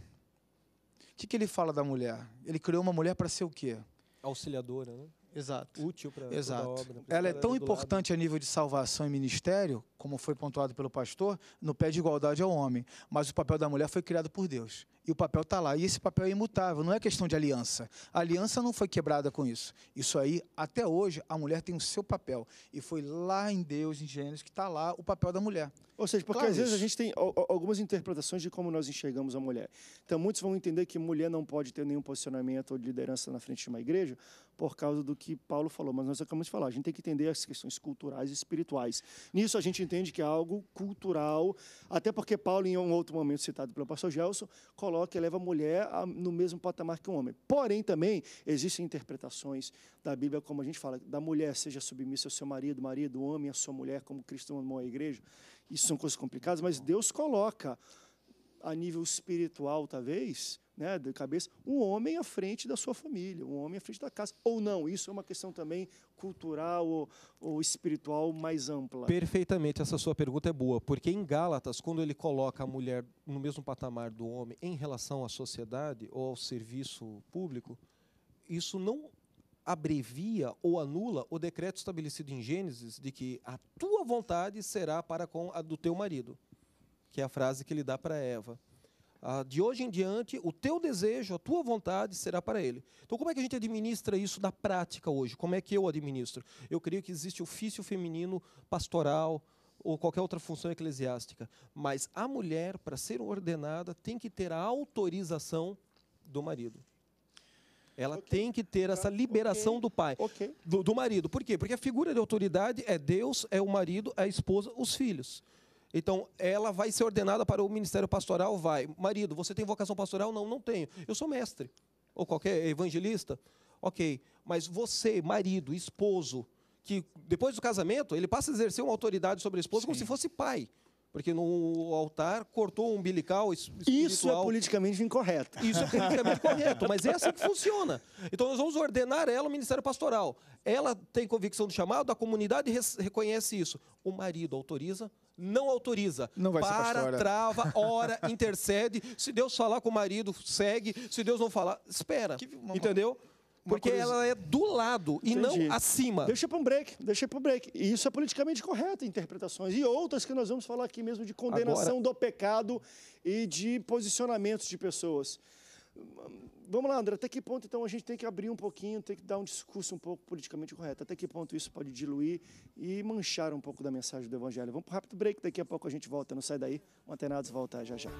o que, que ele fala da mulher? Ele criou uma mulher para ser o quê? Auxiliadora, né? Exato. útil para a obra. Né? Ela é tão importante a nível de salvação e ministério, como foi pontuado pelo pastor, no pé de igualdade ao homem. Mas o papel da mulher foi criado por Deus. E o papel está lá. E esse papel é imutável, não é questão de aliança. A aliança não foi quebrada com isso. Isso aí, até hoje, a mulher tem o seu papel. E foi lá em Deus, em Gênesis, que está lá o papel da mulher. Ou seja, porque claro às isso. vezes a gente tem algumas interpretações de como nós enxergamos a mulher. Então, muitos vão entender que mulher não pode ter nenhum posicionamento ou liderança na frente de uma igreja, por causa do que Paulo falou, mas nós acabamos de falar, a gente tem que entender as questões culturais e espirituais. Nisso a gente entende que é algo cultural, até porque Paulo, em um outro momento citado pelo pastor Gelson, coloca e leva a mulher no mesmo patamar que o um homem. Porém, também existem interpretações da Bíblia, como a gente fala, da mulher seja submissa ao seu marido, marido, homem, à sua mulher, como Cristo amou a igreja. Isso são coisas complicadas, mas Deus coloca a nível espiritual, talvez, né, de cabeça, um homem à frente da sua família, um homem à frente da casa. Ou não, isso é uma questão também cultural ou, ou espiritual mais ampla. Perfeitamente, essa sua pergunta é boa, porque em Gálatas, quando ele coloca a mulher no mesmo patamar do homem em relação à sociedade ou ao serviço público, isso não abrevia ou anula o decreto estabelecido em Gênesis de que a tua vontade será para com a do teu marido que é a frase que ele dá para Eva. Ah, de hoje em diante, o teu desejo, a tua vontade será para ele. Então, como é que a gente administra isso na prática hoje? Como é que eu administro? Eu creio que existe ofício feminino pastoral ou qualquer outra função eclesiástica, mas a mulher, para ser ordenada, tem que ter a autorização do marido. Ela okay. tem que ter essa liberação okay. do pai, okay. do, do marido. Por quê? Porque a figura de autoridade é Deus, é o marido, é a esposa, os filhos. Então, ela vai ser ordenada para o ministério pastoral? Vai. Marido, você tem vocação pastoral? Não, não tenho. Eu sou mestre. Ou qualquer evangelista? Ok. Mas você, marido, esposo, que depois do casamento, ele passa a exercer uma autoridade sobre a esposa Sim. como se fosse pai. Porque no altar cortou o umbilical espiritual. Isso é politicamente incorreto. Isso é politicamente (laughs) correto, mas é assim que funciona. Então nós vamos ordenar ela o ministério pastoral. Ela tem convicção do chamado, a comunidade reconhece isso. O marido autoriza, não autoriza. Não vai Para, ser trava, ora, (laughs) intercede. Se Deus falar com o marido, segue. Se Deus não falar, espera. Uma, Entendeu? Porque ela é do lado Entendi. e não acima. Deixa para um break, deixa para um break. E isso é politicamente correto, interpretações. E outras que nós vamos falar aqui mesmo de condenação Agora... do pecado e de posicionamentos de pessoas. Vamos lá, André, até que ponto então a gente tem que abrir um pouquinho, tem que dar um discurso um pouco politicamente correto? Até que ponto isso pode diluir e manchar um pouco da mensagem do Evangelho? Vamos para um rápido break, daqui a pouco a gente volta, não sai daí. O Antenados volta já já.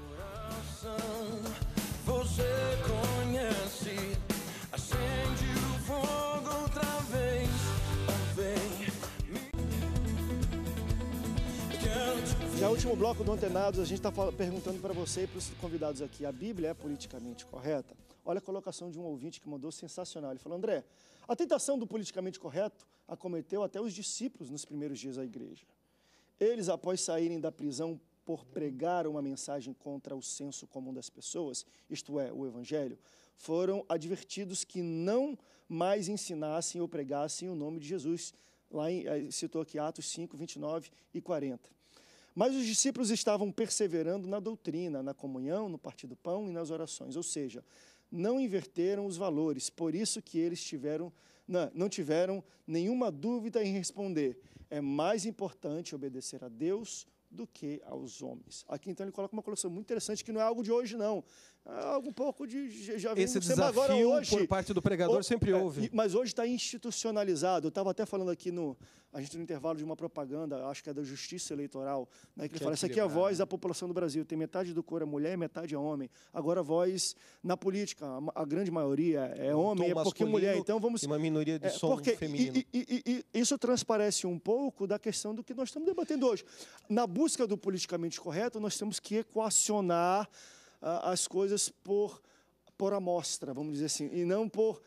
No o último bloco do Antenados, a gente está perguntando para você e para os convidados aqui, a Bíblia é politicamente correta? Olha a colocação de um ouvinte que mandou sensacional. Ele falou, André, a tentação do politicamente correto acometeu até os discípulos nos primeiros dias da igreja. Eles, após saírem da prisão por pregar uma mensagem contra o senso comum das pessoas, isto é, o evangelho, foram advertidos que não mais ensinassem ou pregassem o nome de Jesus. Lá em, eh, citou aqui Atos 5, 29 e 40. Mas os discípulos estavam perseverando na doutrina, na comunhão, no partir do pão e nas orações, ou seja, não inverteram os valores, por isso que eles tiveram, não, não tiveram nenhuma dúvida em responder. É mais importante obedecer a Deus do que aos homens. Aqui então ele coloca uma colocação muito interessante que não é algo de hoje não, ah, um pouco de Esse desafio agora, hoje, por parte do pregador o, sempre é, houve. É, mas hoje está institucionalizado. Eu estava até falando aqui no a gente no intervalo de uma propaganda, acho que é da Justiça Eleitoral, né, que, que ele é fala: "Essa aqui é a voz da né? população do Brasil. Tem metade do coro é mulher, metade é homem. Agora a voz na política, a, a grande maioria é homem, é porque mulher. Então vamos e uma minoria de é, som porque, feminino. E, e, e, isso transparece um pouco da questão do que nós estamos debatendo hoje. Na busca do politicamente correto, nós temos que equacionar as coisas por, por amostra, vamos dizer assim, e não por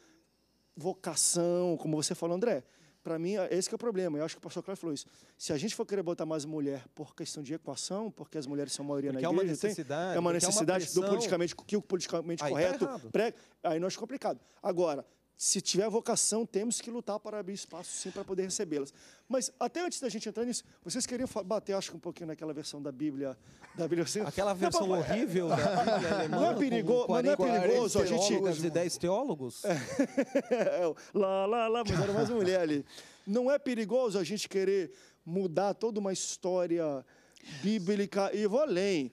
vocação, como você falou, André. Para mim, é, esse é o problema. Eu acho que o pastor Cláudio falou isso. Se a gente for querer botar mais mulher por questão de equação, porque as mulheres são a maioria porque na igreja, é uma necessidade, tem, é uma necessidade é uma do politicamente, que o politicamente aí tá correto tá prega, aí nós é complicado. Agora, se tiver vocação, temos que lutar para abrir espaço, sim, para poder recebê-las. Mas até antes da gente entrar nisso, vocês queriam bater, acho que um pouquinho naquela versão da Bíblia. Da Bíblia. Assim? Aquela versão não, é, horrível é, da Bíblia alemã. (laughs) Não é, perigo, 40, não é perigoso, a gente. e 10 (laughs) teólogos? É, é, lá, lá, lá, mas era mais uma mulher ali. Não é perigoso a gente querer mudar toda uma história bíblica e vou além.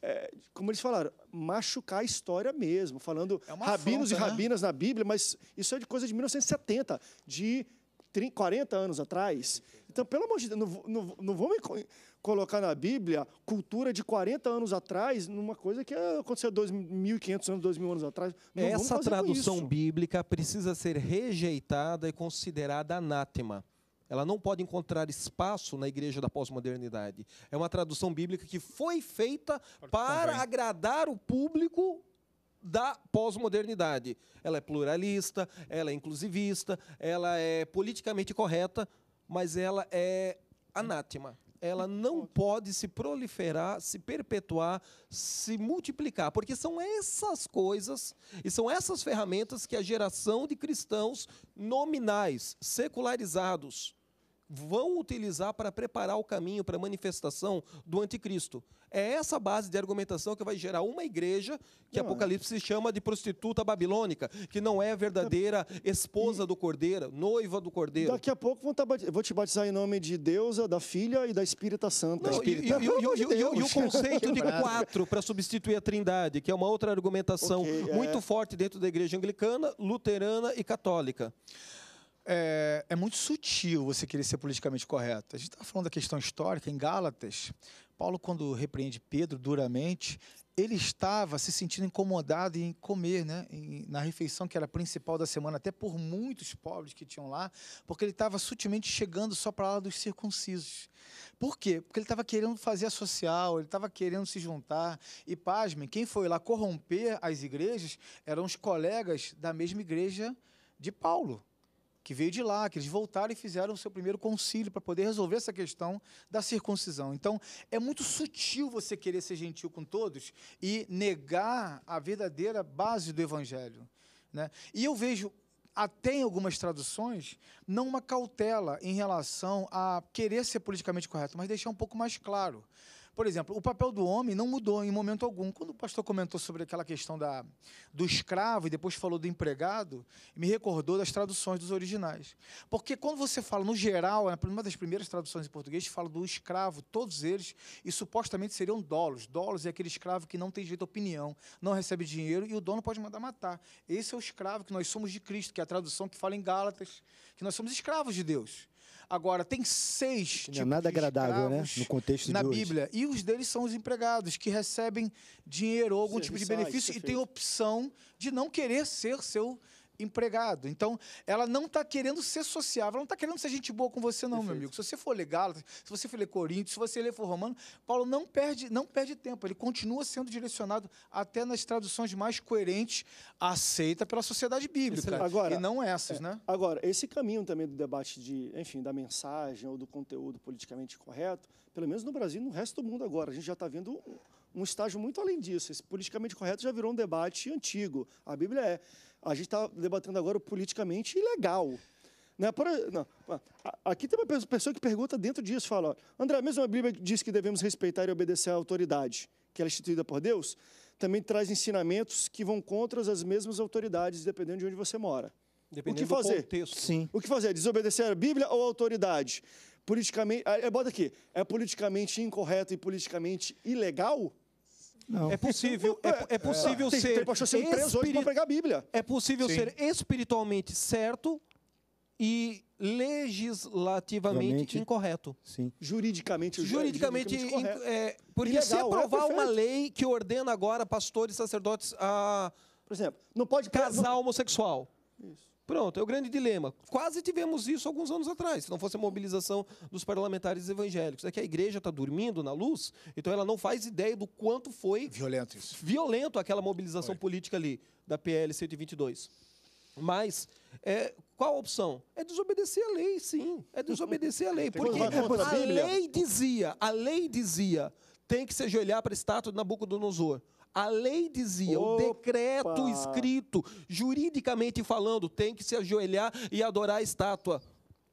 É, como eles falaram, machucar a história mesmo, falando é rabinos afronta, e né? rabinas né? na Bíblia, mas isso é de coisa de 1970, de 30, 40 anos atrás. Então, pelo amor de Deus, não, não, não vamos colocar na Bíblia cultura de 40 anos atrás numa coisa que aconteceu 2.500 anos, 2.000 anos atrás. Não Essa tradução bíblica precisa ser rejeitada e considerada anátema. Ela não pode encontrar espaço na igreja da pós-modernidade. É uma tradução bíblica que foi feita para agradar o público da pós-modernidade. Ela é pluralista, ela é inclusivista, ela é politicamente correta, mas ela é anátema. Ela não pode se proliferar, se perpetuar, se multiplicar, porque são essas coisas e são essas ferramentas que a geração de cristãos nominais, secularizados, vão utilizar para preparar o caminho para a manifestação do anticristo. É essa base de argumentação que vai gerar uma igreja que não, é. Apocalipse é. chama de prostituta babilônica, que não é a verdadeira esposa e... do cordeiro, noiva do cordeiro. Daqui a pouco vão tá vou te batizar em nome de Deusa, é da Filha e da Espírita Santa. E, e, o conceito de (laughs) quatro para substituir a trindade, que é uma outra argumentação okay, muito é... forte dentro da igreja anglicana, luterana e católica. É, é, muito sutil você querer ser politicamente correto. A gente está falando da questão histórica em Gálatas. Paulo, quando repreende Pedro duramente, ele estava se sentindo incomodado em comer, né? Em, na refeição que era principal da semana, até por muitos pobres que tinham lá, porque ele estava sutilmente chegando só para lá dos circuncisos. Por quê? Porque ele estava querendo fazer a social, ele estava querendo se juntar. E pasmem, quem foi lá corromper as igrejas eram os colegas da mesma igreja de Paulo que veio de lá, que eles voltaram e fizeram o seu primeiro concílio para poder resolver essa questão da circuncisão. Então, é muito sutil você querer ser gentil com todos e negar a verdadeira base do evangelho. Né? E eu vejo até em algumas traduções, não uma cautela em relação a querer ser politicamente correto, mas deixar um pouco mais claro. Por exemplo, o papel do homem não mudou em momento algum. Quando o pastor comentou sobre aquela questão da, do escravo e depois falou do empregado, me recordou das traduções dos originais. Porque quando você fala, no geral, é uma das primeiras traduções em português fala do escravo, todos eles, e supostamente seriam dolos. Dolos é aquele escravo que não tem jeito de opinião, não recebe dinheiro e o dono pode mandar matar. Esse é o escravo que nós somos de Cristo, que é a tradução que fala em Gálatas, que nós somos escravos de Deus. Agora, tem seis não é nada agradável, né? No contexto na Bíblia. Hoje. E os deles são os empregados, que recebem dinheiro ou algum Serviçais, tipo de benefício e têm opção de não querer ser seu empregado. Então, ela não está querendo ser sociável, ela não está querendo ser gente boa com você, não, Perfeito. meu amigo. Se você for ler Gálatas, se você for ler Coríntios, se você ler for Romano, Paulo não perde, não perde tempo. Ele continua sendo direcionado até nas traduções mais coerentes, aceita pela sociedade bíblica. Agora, e não essas, é, né? Agora, esse caminho também do debate de, enfim, da mensagem ou do conteúdo politicamente correto, pelo menos no Brasil e no resto do mundo agora, a gente já está vendo um estágio muito além disso. Esse politicamente correto já virou um debate antigo. A Bíblia é a gente está debatendo agora o politicamente ilegal. Né? Por, não, aqui tem uma pessoa que pergunta dentro disso, fala, André, mesmo a Bíblia diz que devemos respeitar e obedecer à autoridade, que ela é instituída por Deus, também traz ensinamentos que vão contra as mesmas autoridades, dependendo de onde você mora. Dependendo o que fazer? Do contexto. Sim. O que fazer? Desobedecer a Bíblia ou a autoridade? Politicamente, é, é bota aqui, é politicamente incorreto e politicamente ilegal? Não. É possível, é, é possível é, ser. Tem, é preso hoje pregar a Bíblia. É possível Sim. ser espiritualmente certo e legislativamente incorreto. Sim. Juridicamente, juridicamente, juridicamente é, porque Ilegal, se é aprovar é uma lei que ordena agora pastores e sacerdotes a, por exemplo, não pode casar não... homossexual. Isso. Pronto, é o grande dilema. Quase tivemos isso alguns anos atrás, se não fosse a mobilização dos parlamentares evangélicos. É que a igreja está dormindo na luz, então ela não faz ideia do quanto foi violento, isso. violento aquela mobilização foi. política ali, da PL 122. Mas é, qual a opção? É desobedecer a lei, sim. É desobedecer a lei. (laughs) Porque a lei dizia, a lei dizia, tem que se ajoelhar para a estátua de Nabucodonosor. A lei dizia, Opa. o decreto escrito, juridicamente falando, tem que se ajoelhar e adorar a estátua.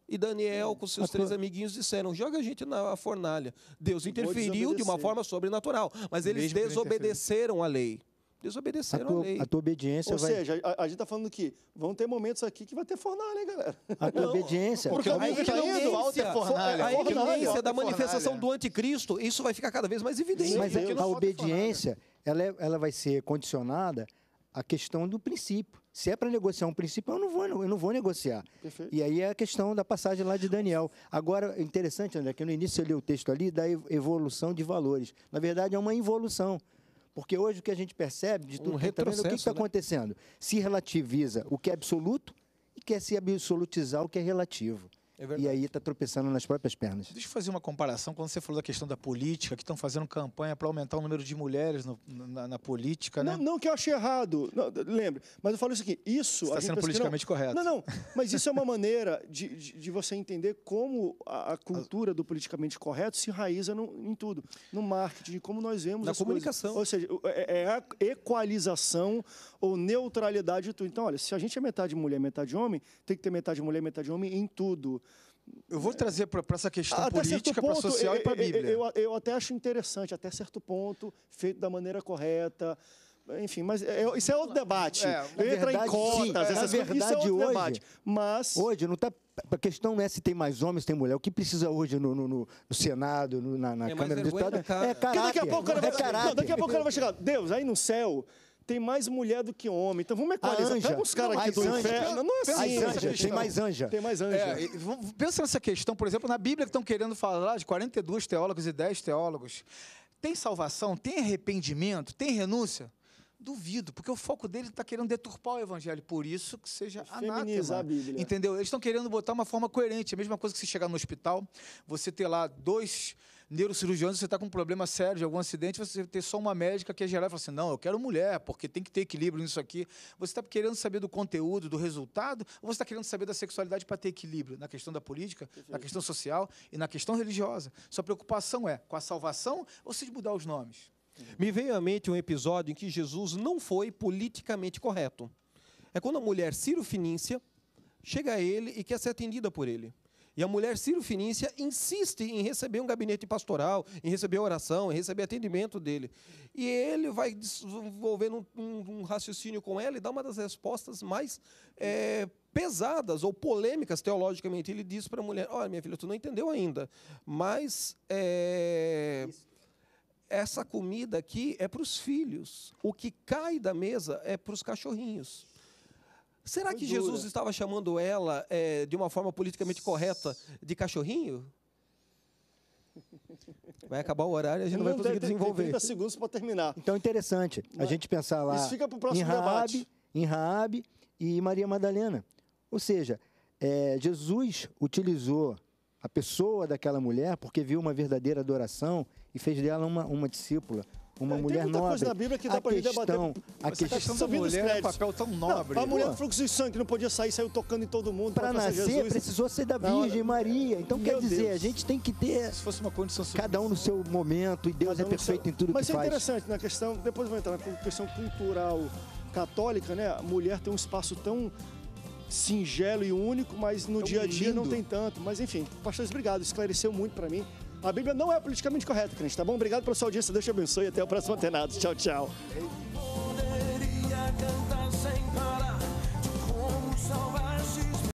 E Daniel, com seus três amiguinhos, disseram: joga a gente na fornalha. Deus interferiu de uma forma sobrenatural, mas eles Mesmo desobedeceram a lei. Desobedeceram a, tua, a lei. A tua obediência Ou vai... seja, a, a gente está falando que vão ter momentos aqui que vai ter fornalha, hein, galera? A tua não, obediência... Porque a ignorância, tá é é fornalha. A ignorância é da manifestação fornalha. do anticristo, isso vai ficar cada vez mais evidente. Mas a, a obediência... Fornalha ela, é, ela vai ser condicionada à questão do princípio. Se é para negociar um princípio, eu não vou, eu não vou negociar. Perfeito. E aí é a questão da passagem lá de Daniel. Agora, interessante, André, que no início eu li o texto ali da evolução de valores. Na verdade, é uma involução. Porque hoje o que a gente percebe de tudo um que está o que está né? acontecendo? Se relativiza o que é absoluto e quer se absolutizar o que é relativo. É e aí está tropeçando nas próprias pernas. Deixa eu fazer uma comparação. Quando você falou da questão da política, que estão fazendo campanha para aumentar o número de mulheres no, na, na, política, né? Não, não que eu achei errado. Não, lembre. Mas eu falo isso aqui. Isso. Está tá sendo politicamente não, correto. Não, não. (laughs) Mas isso é uma maneira de, de, de, você entender como a, a cultura do politicamente correto se enraiza no, em tudo. No marketing, como nós vemos. Na comunicação. Coisas. Ou seja, é, é, é, a equalização ou neutralidade de tudo. Então, olha, se a gente é metade mulher, metade homem, tem que ter metade mulher, metade homem em tudo. Eu vou trazer para essa questão até política, para social eu, e para a Bíblia. Eu, eu, eu, até acho interessante, até certo ponto, feito da maneira correta. Enfim, mas é, é isso é outro debate. É, Entra verdade, em cotas, sim, é. essas verdade, isso é outro hoje, debate. Mas... Hoje não está a questão não é se tem mais homens, se tem mulher. O que precisa hoje no, no, no Senado, no, na, na é Câmara dos Estados é caráter. daqui a pouco é não, daqui a pouco o cara vai chegar. Deus, aí no céu, tem mais mulher do que homem. Então vamos equalizar. Anja, Pega uns caras aqui do anja, inferno. Não é assim. Anja, tem mais anja. Tem mais anja. É, pensa nessa questão, por exemplo, na Bíblia que estão querendo falar de 42 teólogos e 10 teólogos. Tem salvação? Tem arrependimento? Tem renúncia? Duvido, porque o foco dele está querendo deturpar o evangelho, por isso que seja anátema. A Bíblia. Entendeu? Eles estão querendo botar uma forma coerente. É a mesma coisa que se chegar no hospital, você ter lá dois neurocirurgião, você está com um problema sério de algum acidente, você ter só uma médica que é geral e fala assim: não, eu quero mulher, porque tem que ter equilíbrio nisso aqui. Você está querendo saber do conteúdo, do resultado, ou você está querendo saber da sexualidade para ter equilíbrio na questão da política, Perfeito. na questão social e na questão religiosa? Sua preocupação é com a salvação ou se de mudar os nomes? Uhum. Me veio à mente um episódio em que Jesus não foi politicamente correto. É quando a mulher Ciro Finícia chega a ele e quer ser atendida por ele. E a mulher Finícia insiste em receber um gabinete pastoral, em receber oração, em receber atendimento dele. E ele vai desenvolvendo um, um, um raciocínio com ela e dá uma das respostas mais é, pesadas ou polêmicas teologicamente. Ele diz para a mulher: Olha, minha filha, tu não entendeu ainda, mas. É, essa comida aqui é para os filhos. O que cai da mesa é para os cachorrinhos. Será que Jesus estava chamando ela é, de uma forma politicamente correta de cachorrinho? Vai acabar o horário e a gente não, não vai conseguir desenvolver. Tem 30 segundos para terminar. Então, interessante a gente pensar lá. Isso fica próximo em Raab, Em Raab e Maria Madalena. Ou seja, é, Jesus utilizou a pessoa daquela mulher porque viu uma verdadeira adoração e fez dela uma, uma discípula, uma é, mulher nobre. coisa na Bíblia que dá a pra questão, gente debater. A questão, da mulher é um papel tão nobre. Não, a mulher do é fluxo de sangue não podia sair, saiu tocando em todo mundo. Para nascer, Jesus. precisou ser da Virgem Maria. Então, quer dizer, Deus. a gente tem que ter... Se fosse uma condição... Cada um no seu momento, e Deus é um é perfeito seu... em tudo Mas que é faz. Mas é interessante, na questão... Depois vou entrar na questão cultural católica, né? A mulher tem um espaço tão singelo e único, mas no é dia a dia lindo. não tem tanto. Mas enfim, pastores, obrigado, esclareceu muito para mim. A Bíblia não é politicamente correta, crente, tá bom? Obrigado pela sua audiência, Deus te abençoe e até o próximo Antenado. Tchau, tchau. Poderia cantar sem parar como salvar.